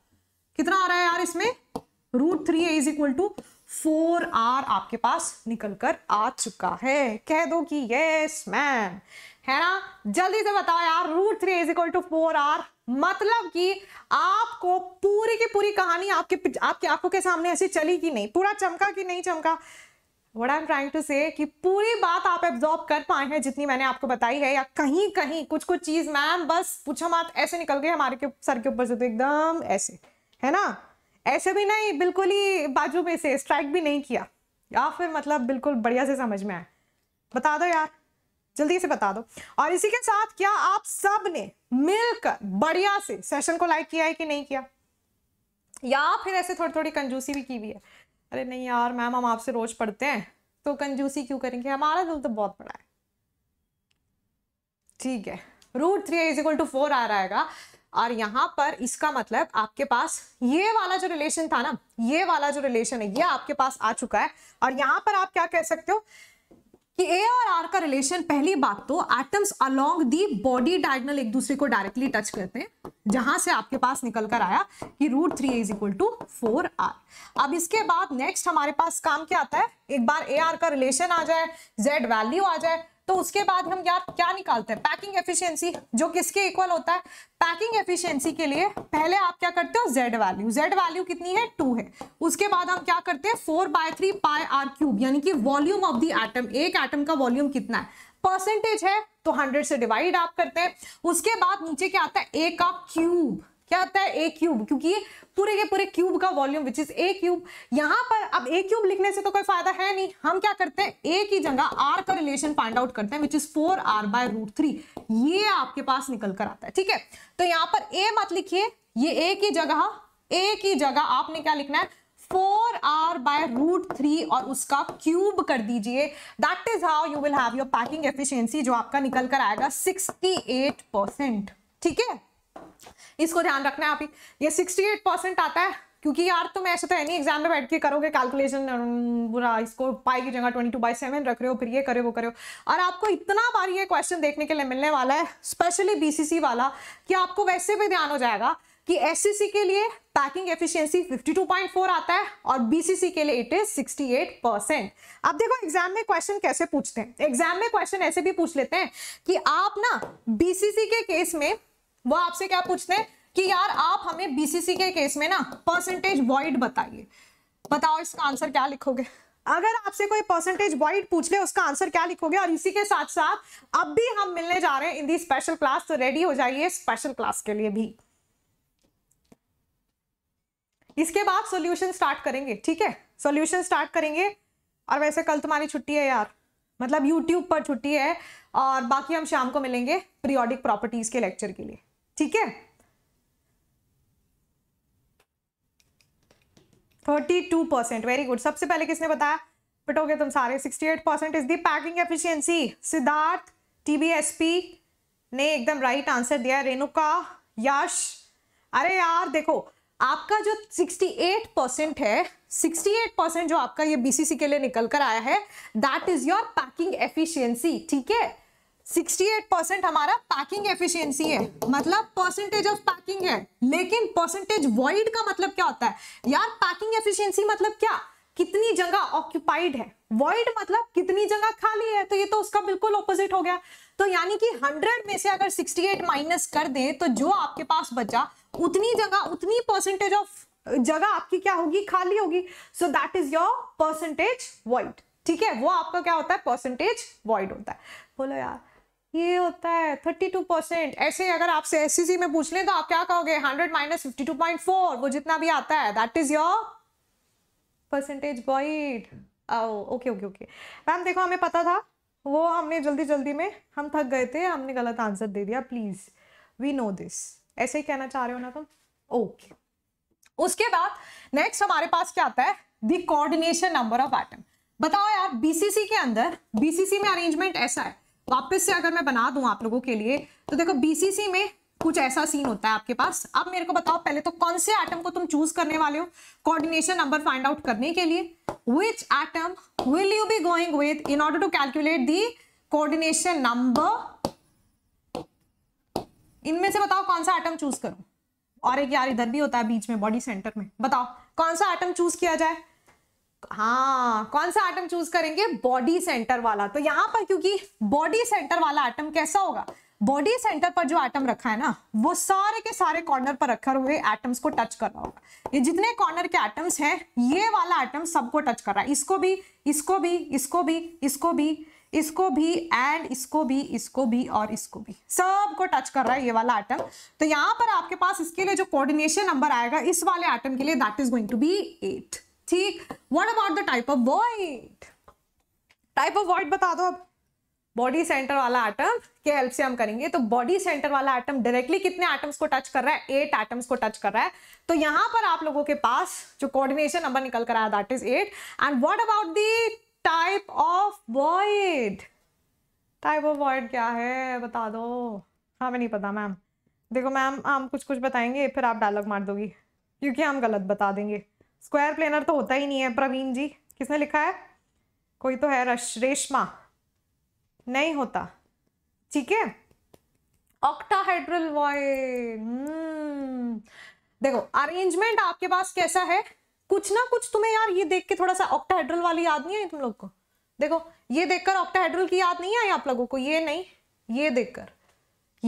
कितना आ रहा है यार इसमें root three A is equal to four R आपके पास निकल कर आ चुका है कह दो कि यस मैम है ना जल्दी से बताओ यार root three is equal to four R मतलब कि आपको पूरी की पूरी कहानी आपके आपके आंखों के सामने ऐसी चली कि नहीं पूरा चमका कि नहीं चमका what I am trying to say कि पूरी बात आप एब्जॉर्ब कर पाए हैं जितनी मैंने आपको बताई है या कहीं कहीं कुछ कुछ चीज मैम बस पूछो मत ऐसे निकल गए हमारे के सर के ऊपर से तो एकदम ऐसे है ना ऐसे भी नहीं बिल्कुल ही बाजू में से स्ट्राइक भी नहीं किया या फिर मतलब बिल्कुल बढ़िया से समझ में आए बता दो यार जल्दी से बता दो और इसी के साथ क्या आप सब ने मिलकर बढ़िया से सेशन को लाइक किया है कि नहीं किया या फिर ऐसे थोड़ी थोड़ी कंजूसी भी की हुई है अरे नहीं यार मैम हम आपसे रोज पढ़ते हैं तो कंजूसी क्यों करेंगे हमारा दिल तो बहुत बड़ा है ठीक है root three is equal to four आ रहा है और यहाँ पर इसका मतलब आपके पास ये वाला जो रिलेशन था ना ये वाला जो रिलेशन है ये आपके पास आ चुका है और यहाँ पर आप क्या कह सकते हो कि ए और आर का रिलेशन पहली बात तो atoms along the body diagonal एक दूसरे को डायरेक्टली टच करते हैं जहां से आपके पास निकल कर आया कि root three is equal to four R अब इसके बाद नेक्स्ट हमारे पास काम क्या आता है एक बार ए आर का रिलेशन आ जाए जेड वैल्यू आ जाए तो उसके बाद हम यार क्या निकालते हैं पैकिंग एफिशिएंसी जो किसके इक्वल होता है पैकिंग एफिशिएंसी के लिए पहले आप क्या करते हो जेड वैल्यू जेड वैल्यू कितनी है टू है उसके बाद हम क्या करते हैं four by three pi R cube यानी कि वॉल्यूम ऑफ दी एटम एक एटम का वॉल्यूम कितना है परसेंटेज है तो हंड्रेड से डिवाइड आप करते हैं उसके बाद नीचे क्या आता है ए का क्यूब क्या आता है ए क्यूब क्योंकि ये पूरे के पूरे क्यूब का volume which is A cube यहाँ पर अब ए क्यूब लिखने से तो कोई फायदा है नहीं हम क्या करते हैं ए की जगह आर का रिलेशन फाइंड आउट करते हैं which is four R by root three ये आपके पास निकल कर आता है ठीक है तो यहाँ पर ए मत लिखिए ये ए की जगह ए की जगह आपने क्या लिखना है four R by root three और उसका क्यूब कर दीजिए that is how you will have your packing efficiency जो आपका निकल कर आएगा सिक्सटी एट परसेंट ठीक है इसको ध्यान रखना है आप ये सिक्सटी एट परसेंट आता है क्योंकि यार तुम ऐसे तो एनी एग्जाम में बैठ के करोगे कैलकुलेशन बुरा इसको पाई की जगह ट्वेंटी टू बाई सेवन रख रहे हो फिर ये करे वो करे हो और आपको इतना बार ये क्वेश्चन देखने के लिए मिलने वाला है स्पेशली बीसीसी वाला कि आपको वैसे भी ध्यान हो जाएगा कि एस के लिए पैकिंग एफिशियंसी 52.4 आता है और बीसीसी के लिए इट इज 68 परसेंट अब देखो एग्जाम में क्वेश्चन कैसे पूछते हैं एग्जाम में क्वेश्चन ऐसे भी पूछ लेते हैं कि आप ना बीसीसी के केस में वो आपसे क्या पूछते हैं कि यार आप हमें बीसीसी के केस में ना परसेंटेज वॉइड बताइए बताओ इसका आंसर क्या लिखोगे अगर आपसे कोई परसेंटेज वाइड पूछ ले उसका आंसर क्या लिखोगे और इसी के साथ साथ अब भी हम मिलने जा रहे हैं इन दी स्पेशल क्लास तो रेडी हो जाइए स्पेशल क्लास के लिए भी इसके बाद सॉल्यूशन स्टार्ट करेंगे ठीक है सॉल्यूशन स्टार्ट करेंगे और वैसे कल तुम्हारी छुट्टी है यार मतलब यूट्यूब पर छुट्टी है और बाकी हम शाम को मिलेंगे प्रियोडिक प्रॉपर्टीज के लेक्चर के लिए ठीक है thirty two percent very good सबसे पहले किसने बताया पिटोगे तुम सारे sixty eight percent is the packing efficiency Siddharth TBSP ने एकदम राइट आंसर दिया रेणुका यश अरे यार देखो आपका जो 68 परसेंट है 68 परसेंट जो आपका ये बीसीसी के लिए निकल कर आया है that is your packing efficiency ठीक है 68% हमारा पैकिंग एफिशिएंसी है मतलब परसेंटेज ऑफ पैकिंग है लेकिन परसेंटेज वॉइड का मतलब क्या होता है यार पैकिंग एफिशिएंसी मतलब क्या कितनी जगह ऑक्यूपाइड है वॉइड मतलब कितनी जगह खाली है तो ये तो उसका बिल्कुल ऑपोजिट हो गया तो यानी कि 100 में से अगर 68 माइनस कर दे तो जो आपके पास बचा उतनी जगह उतनी परसेंटेज ऑफ जगह आपकी क्या होगी खाली होगी so that is your percentage void ठीक है वो आपका क्या होता है परसेंटेज वॉइड होता है बोलो यार ये होता है थर्टी टू परसेंट ऐसे अगर आपसे एस सी में पूछ लें तो आप क्या कहोगे hundred minus fifty two point four वो जितना भी आता है that is your percentage void okay okay okay ma'am देखो हमें पता था वो हमने जल्दी जल्दी में हम थक गए थे हमने गलत आंसर दे दिया प्लीज वी नो दिस ऐसे ही कहना चाह रहे हो ना तुम ओके okay. उसके बाद नेक्स्ट हमारे पास क्या आता है the coordination number of atom बताओ यार बीसीसी के अंदर बीसीसी में अरेंजमेंट ऐसा है वापस से अगर मैं बना दूं आप लोगों के लिए तो देखो बीसीसी में कुछ ऐसा सीन होता है आपके पास अब मेरे को बताओ पहले तो कौन से आइटम को तुम चूज करने वाले हो कोऑर्डिनेशन नंबर फाइंड आउट करने के लिए which atom will you be going with in order to calculate the coordination number इनमें से बताओ कौन सा आइटम चूज करो और एक यार इधर भी होता है बीच में बॉडी सेंटर में बताओ कौन सा आइटम चूज किया जाए हाँ कौन सा आइटम चूज करेंगे बॉडी सेंटर वाला तो यहाँ पर क्योंकि बॉडी सेंटर वाला आइटम कैसा होगा बॉडी सेंटर पर जो आइटम रखा है ना वो सारे के सारे कॉर्नर पर रखे हुए एटम्स को टच कर रहा होगा ये जितने कॉर्नर के आइटम्स हैं ये वाला आइटम सबको टच कर रहा है इसको भी इसको भी इसको भी इसको भी इसको भी एंड इसको भी इसको भी और इसको भी सबको टच कर रहा है ये वाला आइटम तो यहां पर आपके पास इसके लिए जो कोऑर्डिनेशन नंबर आएगा इस वाले आइटम के लिए that is going to be eight ठीक what about the type of void type of void बता दो अब बॉडी सेंटर वाला एटम के हेल्प से हम करेंगे तो बॉडी सेंटर वाला एटम डायरेक्टली कितने एटम्स को टच कर रहा है एट एटम्स को टच कर रहा है तो यहां पर आप लोगों के पास जो कोऑर्डिनेशन नंबर निकल कर आया that is eight and what about the type of void type of void क्या है बता दो हमें नहीं पता मैम देखो मैम हम कुछ कुछ बताएंगे फिर आप डायलॉग मार दोगी क्योंकि हम गलत बता देंगे स्क्वायर प्लेनर तो होता ही नहीं है प्रवीण जी किसने लिखा है कोई तो है रश रेशमा नहीं होता ठीक है ऑक्टाहाइड्रल हम्म। वॉइड देखो अरेंजमेंट आपके पास कैसा है कुछ ना कुछ तुम्हें यार ये देख के थोड़ा सा ऑक्टाहाइड्रल वाली याद नहीं आई तुम लोग को देखो ये देखकर ऑक्टाहाइड्रल की याद नहीं आई आप लोगों को ये नहीं ये देखकर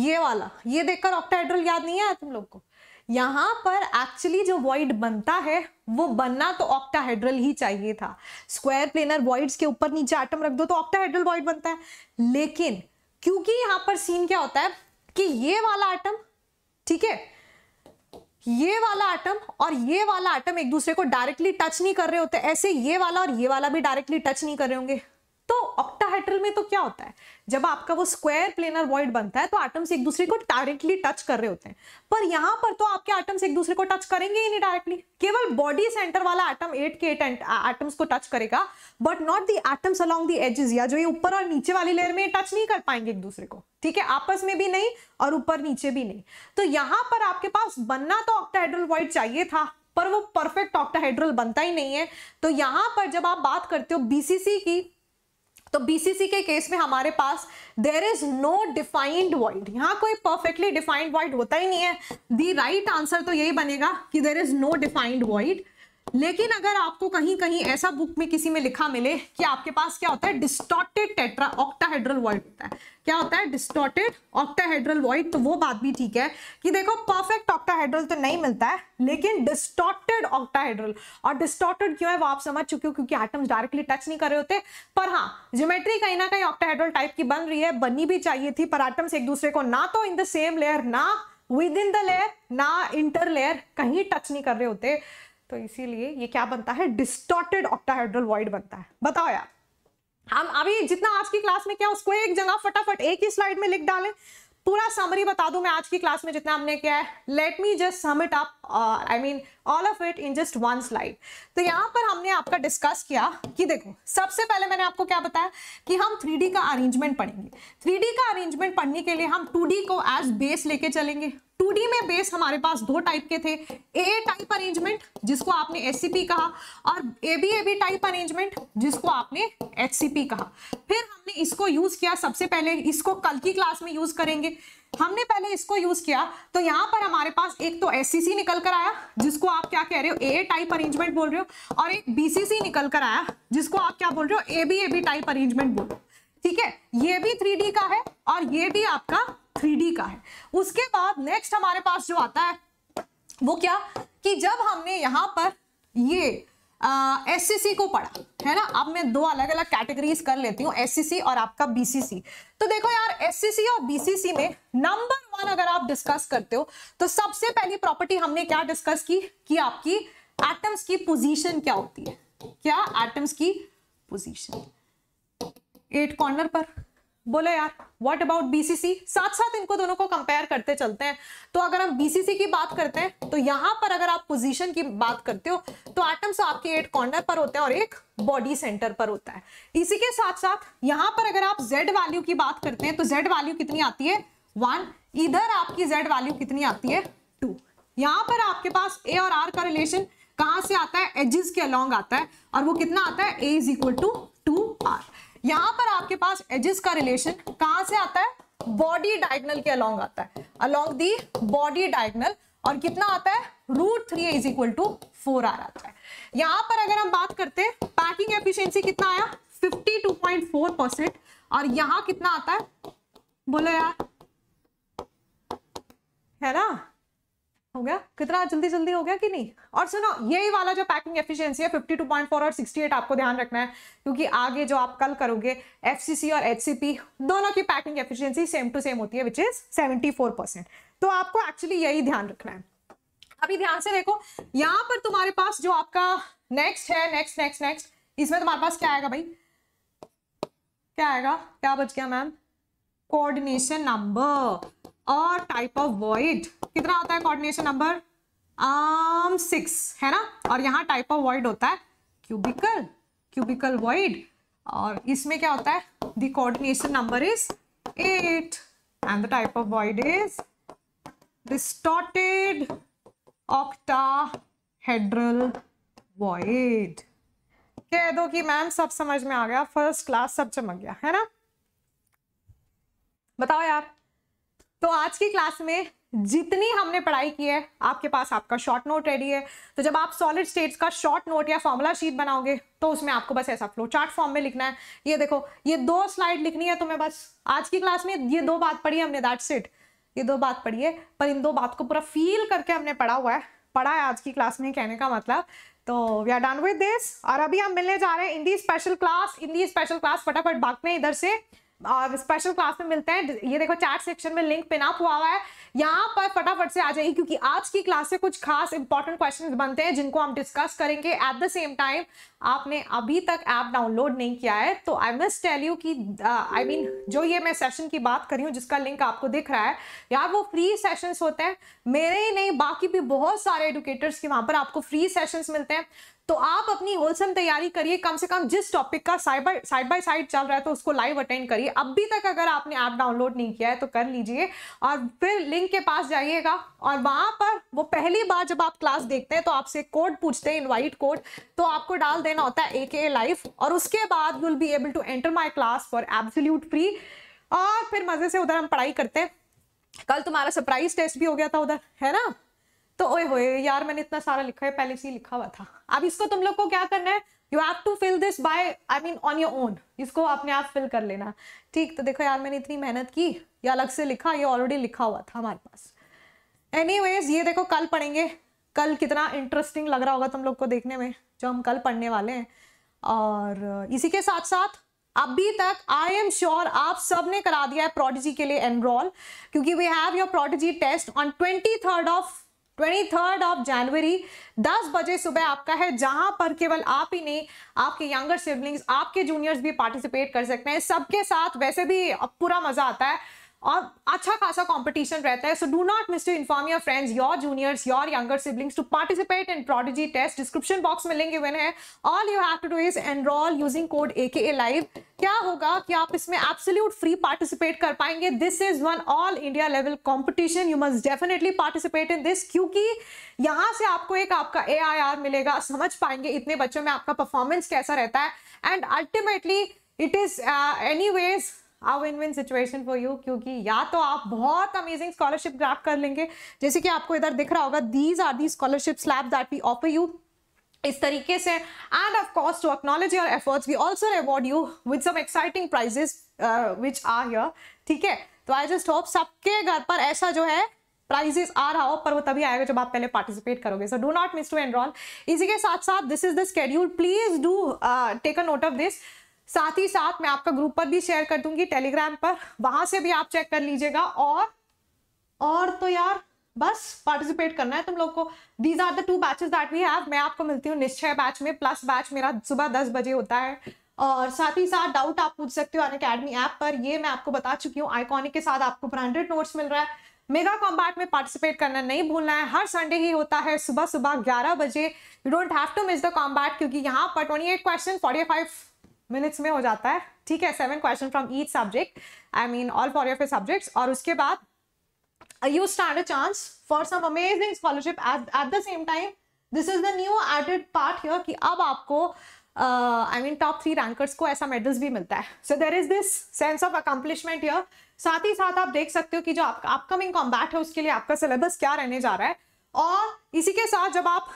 ये वाला ये देखकर ऑक्टाहाइड्रल याद नहीं आया तुम लोग को यहां पर एक्चुअली जो वॉइड बनता है वो बनना तो ऑक्टाहेड्रल ही चाहिए था स्क्वायर प्लेनर वॉइड्स के ऊपर नीचे आटम रख दो तो ऑक्टाहेड्रल वॉइड बनता है लेकिन क्योंकि यहां पर सीन क्या होता है कि ये वाला आटम ठीक है ये वाला आटम और ये वाला आटम एक दूसरे को डायरेक्टली टच नहीं कर रहे होते ऐसे ये वाला और ये वाला भी डायरेक्टली टच नहीं कर रहे होंगे तो ऑक्टाहाइड्रल में तो क्या होता है जब आपका वो स्क्वायर प्लेनर वॉइड बनता है तो आटम्स एक दूसरे को डायरेक्टली टच कर रहे होते हैं पर यहां पर तो आपके आटम्स एक दूसरे को टच करेंगे ही नहीं डायरेक्टली केवल बॉडी सेंटर वाला आटम एट के एट आटम्स को टच करेगा but not the atoms along the edges या जो ये ऊपर और नीचे वाली लेयर में टच नहीं कर पाएंगे एक दूसरे को ठीक है आपस में भी नहीं और ऊपर नीचे भी नहीं तो यहां पर आपके पास बनना तो ऑक्टाहाइड्रल वॉइड चाहिए था पर वो परफेक्ट ऑक्टाहेड्रल बनता ही नहीं है तो यहां पर जब आप बात करते हो बीसीसी की तो बीसीसी के केस में हमारे पास there is no defined word यहाँ कोई परफेक्टली डिफाइंड वर्ड होता ही नहीं है दी राइट आंसर तो यही बनेगा कि there is no defined word लेकिन अगर आपको कहीं कहीं ऐसा बुक में किसी में लिखा मिले कि आपके पास क्या होता है डिस्टोटेड टेट्रा ऑक्टाहेड्रल वॉइड होता है क्या होता है डिस्टोटेड ऑक्टाहेड्रल वॉइड तो वो बात भी ठीक है कि देखो परफेक्ट ऑक्टाहेड्रल तो नहीं मिलता है लेकिन डिस्टोटेड ऑक्टाहेड्रल और डिस्टोटेड क्यों है वो आप समझ चुके हो क्योंकि एटम्स डायरेक्टली टच नहीं कर रहे होते पर हाँ ज्योमेट्री कहीं ना कहीं ऑक्टाहेड्रल टाइप की बन रही है बननी भी चाहिए थी पर आइटम्स एक दूसरे को ना तो इन द सेम लेयर ना विद इन द लेयर ना इंटर लेयर कहीं टच नहीं कर रहे होते तो इसीलिए ये क्या बनता है डिस्टॉर्टेड ऑक्टाहाइड्रल वॉइड बनता है बताओ यार हम अभी जितना आज की क्लास में क्या उसको एक जगह फटाफट एक ही स्लाइड में लिख डालें पूरा समरी बता दूं मैं आज की क्लास में जितना हमने किया है let me just sum it up I mean all of it in just one slide तो यहां पर हमने आपका डिस्कस किया कि देखो सबसे पहले मैंने आपको क्या बताया कि हम 3D का अरेंजमेंट पढ़ेंगे 3D का अरेंजमेंट पढ़ने के लिए हम 2D को एज बेस लेके चलेंगे टू में बेस हमारे पास दो टाइप के थे ए टाइप अरेंजमेंट जिसको आपने एस कहा और A B A B type arrangement जिसको आपने एच कहा फिर हमने इसको यूज किया सबसे पहले इसको कल की क्लास में यूज करेंगे हमने पहले इसको यूज किया तो यहां पर हमारे पास एक तो एस निकल कर आया जिसको आप क्या कह रहे हो ए टाइप अरेंजमेंट बोल रहे हो और एक बीसीसी निकल कर आया जिसको आप क्या बोल रहे हो A B A B type arrangement बोल रहे हो ठीक है ये भी थ्री का है और ये भी आपका थ्री का है उसके बाद नेक्स्ट हमारे पास जो आता है वो क्या कि जब हमने यहाँ पर ये एस uh, को पढ़ा है ना अब मैं दो अलग अलग कैटेगरीज कर लेती हूँ एस और आपका बीसीसी तो देखो यार एस और बीसीसी में नंबर वन अगर आप डिस्कस करते हो तो सबसे पहली प्रॉपर्टी हमने क्या डिस्कस की कि आपकी एटम्स की पोजीशन क्या होती है क्या एटम्स की पोजीशन एट कॉर्नर पर बोलो यार व्हाट अबाउट बीसीसी साथ साथ इनको दोनों को कंपेयर करते चलते हैं तो अगर हम बीसीसी की बात करते हैं तो यहां पर अगर आप पोजीशन की बात करते हो तो आइटम्स आपके एट कॉर्नर पर होते हैं और एक बॉडी सेंटर पर होता है इसी के साथ साथ यहां पर अगर आप जेड वैल्यू की बात करते हैं तो जेड वैल्यू कितनी आती है वन इधर आपकी जेड वैल्यू कितनी आती है टू यहां पर आपके पास ए और आर का रिलेशन कहां से आता है एजिस के अलोंग आता है और वो कितना आता है A is equal to two R यहां पर आपके पास एजिस का रिलेशन कहां से आता है बॉडी डायगनल के अलोंग आता है अलोंग दी बॉडी डायगनल और कितना आता है root three is equal to four R आता है यहां पर अगर हम बात करते हैं पैकिंग एफिशिएंसी कितना आया 52.4 परसेंट और यहां कितना आता है बोलो यार है ना हो गया कितना जल्दी जल्दी हो गया कि नहीं और सुनो यही वाला जो पैकिंग एफिशिएंसी है 52.4 और 68 आपको ध्यान रखना है क्योंकि आगे जो आप कल करोगे एफसीसी और एचसीपी दोनों की packing efficiency same to same होती है विच इज 74 परसेंट तो आपको एक्चुअली यही ध्यान रखना है अभी ध्यान से देखो यहां पर तुम्हारे पास जो आपका नेक्स्ट है नेक्स्ट नेक्स्ट नेक्स्ट इसमें तुम्हारे पास क्या आएगा भाई क्या आएगा क्या बच गया मैम कोऑर्डिनेशन नंबर और टाइप ऑफ वॉइड कितना होता है कोऑर्डिनेशन नंबर आम सिक्स है ना और यहाँ टाइप ऑफ वॉइड होता है क्यूबिकल क्यूबिकल वॉइड और इसमें क्या होता है the coordination number is eight and the type of void is octahedral void कह दो कि मैम सब समझ में आ गया फर्स्ट क्लास सब चमक गया है ना बताओ यार तो आज की क्लास में जितनी हमने पढ़ाई की है आपके पास आपका शॉर्ट नोट रेडी है तो जब आप सॉलिड स्टेट्स का शॉर्ट नोट या फॉर्मूला शीट बनाओगे तो उसमें आपको बस ऐसा फ्लो चार्ट फॉर्म में लिखना है ये देखो ये दो स्लाइड लिखनी है तो बस आज की क्लास में ये दो बात पढ़ी हमने दैट सेट ये दो बात पढ़ी है पर इन दो बात को पूरा फील करके हमने पढ़ा हुआ है पढ़ा है आज की क्लास में कहने का मतलब तो we are done with this और अभी हम मिलने जा रहे हैं इंडी स्पेशल क्लास इंडी स्पेशल क्लास फटाफट भागते हैं इधर से स्पेशल क्लास में मिलते हैं ये देखो चैट सेक्शन में लिंक पिन अप हुआ हुआ है यहाँ पर फटाफट से आ जाइए क्योंकि आज की क्लास से कुछ खास इंपॉर्टेंट क्वेश्चंस बनते हैं जिनको हम डिस्कस करेंगे एट द सेम टाइम आपने अभी तक ऐप डाउनलोड नहीं किया है तो आई मस्ट टेल यू कि आई uh, मीन जो ये मैं सेशन की बात कर रही हूँ जिसका लिंक आपको दिख रहा है यार वो फ्री सेशंस होते हैं मेरे ही नहीं बाकी भी बहुत सारे एडुकेटर्स के वहाँ पर आपको फ्री सेशंस मिलते हैं तो आप अपनी होलसम तैयारी करिए कम से कम जिस टॉपिक का साइबर साइड बाई साइड चल रहा है तो उसको लाइव अटेंड करिए अभी तक अगर आपने ऐप आप डाउनलोड नहीं किया है तो कर लीजिए और फिर लिंक के पास जाइएगा और वहां पर वो पहली बार जब आप क्लास देखते हैं तो आपसे कोड पूछते हैं इनवाइट कोड तो आपको डाल देना होता है ए के लाइफ और उसके बाद will be able to enter my class for absolute free और फिर मज़े से उधर हम पढ़ाई करते हैं कल तुम्हारा सरप्राइज टेस्ट भी हो गया था उधर है ना तो ओए होए यार मैंने इतना सारा लिखा है पहले से ही लिखा हुआ था अब इसको तुम लोग को क्या करना है you have to fill this by I mean on your own इसको अपने आप फिल कर लेना ठीक तो देखो यार मैंने इतनी मेहनत की या अलग से लिखा ये ऑलरेडी लिखा हुआ था हमारे पास एनी ये देखो कल पढ़ेंगे कल कितना इंटरेस्टिंग लग रहा होगा तुम लोग को देखने में जो हम कल पढ़ने वाले हैं और इसी के साथ साथ अभी तक आई एम श्योर आप सब ने करा दिया है प्रोडजी के लिए एनरोल क्योंकि we have your prodigy test on twenty third of twenty third of January दस बजे सुबह आपका है जहां पर केवल आप ही नहीं आपके यंगर सिबलिंग्स आपके जूनियर्स भी पार्टिसिपेट कर सकते हैं सबके साथ वैसे भी पूरा मजा आता है और अच्छा खासा कंपटीशन रहता है so do not miss to inform your friends your juniors your younger siblings to participate in prodigy test description box में लिंक इवन है all you have to do is enrol using code A K A live क्या होगा कि आप इसमें absolute free participate कर पाएंगे this is one all India level competition you must definitely participate in this क्योंकि यहाँ से आपको एक आपका ए आई आर मिलेगा समझ पाएंगे इतने बच्चों में आपका परफॉर्मेंस कैसा रहता है and ultimately it is anyways a win win situation for you क्योंकि या तो आप बहुत अमेजिंग स्कॉलरशिप ग्राफ कर लेंगे जैसे कि आपको इधर दिख रहा होगा these are the scholarship slab that we offer you इस तरीके से and of course to acknowledge your efforts we also reward you with some exciting prizes which are here ठीक है तो आई जस्ट होप सबके घर पर ऐसा जो है प्राइजेस आ रहा हो पर वो तभी आएगा जब आप पहले पार्टिसिपेट करोगे so do not miss to enrol इसी के साथ साथ this is the schedule please do take a note of this साथ ही साथ मैं आपका ग्रुप पर भी शेयर कर दूंगी टेलीग्राम पर वहां से भी आप चेक कर लीजिएगा और और तो यार बस पार्टिसिपेट करना है तुम लोग को these are the two batches that we have मैं आपको मिलती हूँ निश्चय बैच में प्लस बैच मेरा सुबह दस बजे होता है और साथ ही साथ डाउट आप पूछ सकते हो अन अकेडमी ऐप पर ये मैं आपको बता चुकी हूँ आइकॉनिक के साथ आपको ब्रांडेड नोट्स मिल रहा है मेगा कॉम्बैट में पार्टिसिपेट करना नहीं भूलना है हर संडे ही होता है सुबह सुबह ग्यारह बजे you don't have to miss the combat क्योंकि यहाँ पर एट क्वेश्चन फाइव मिनट्स में हो जाता है ठीक है seven question from each subject I mean all for your subjects और उसके बाद you stand a chance for some amazing scholarship at the same time this is the new added part here कि अब आपको I mean top three rankers को ऐसा medals भी मिलता है so there is this sense of accomplishment here साथ ही साथ आप देख सकते हो कि जो आपका अपकमिंग कॉम्बैट है उसके लिए आपका सिलेबस क्या रहने जा रहा है और इसी के साथ जब आप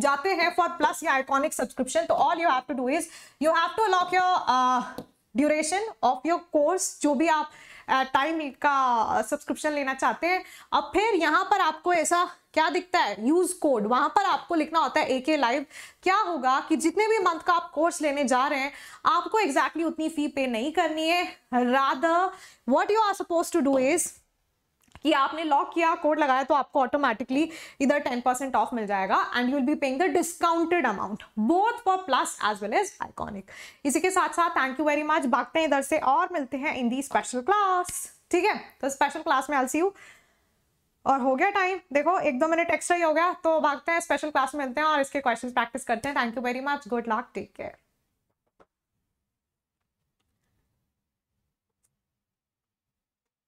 जाते हैं फॉर प्लस या आइकॉनिक सब्सक्रिप्शन तो all you have to do is you have to unlock your duration of your course जो भी आप टाइम uh, का सब्सक्रिप्शन uh, लेना चाहते हैं अब फिर यहाँ पर आपको ऐसा क्या दिखता है यूज कोड वहां पर आपको लिखना होता है ए के लाइव क्या होगा कि जितने भी मंथ का आप कोर्स लेने जा रहे हैं आपको एग्जैक्टली exactly उतनी फी पे नहीं करनी है Radha what you are suppose to do is कि आपने लॉक किया कोड लगाया तो आपको ऑटोमेटिकली इधर टेन परसेंट ऑफ मिल जाएगा and you will be paying the discounted amount both for plus as well as iconic इसी के साथ साथ थैंक यू वेरी मच भागते हैं इधर से और मिलते हैं इन दी स्पेशल क्लास ठीक है तो स्पेशल क्लास में आई सी यू और हो गया टाइम देखो एक दो मिनट एक्स्ट्रा ही हो गया तो भागते हैं स्पेशल क्लास में मिलते हैं और इसके क्वेश्चन प्रैक्टिस करते हैं thank you very much good luck take care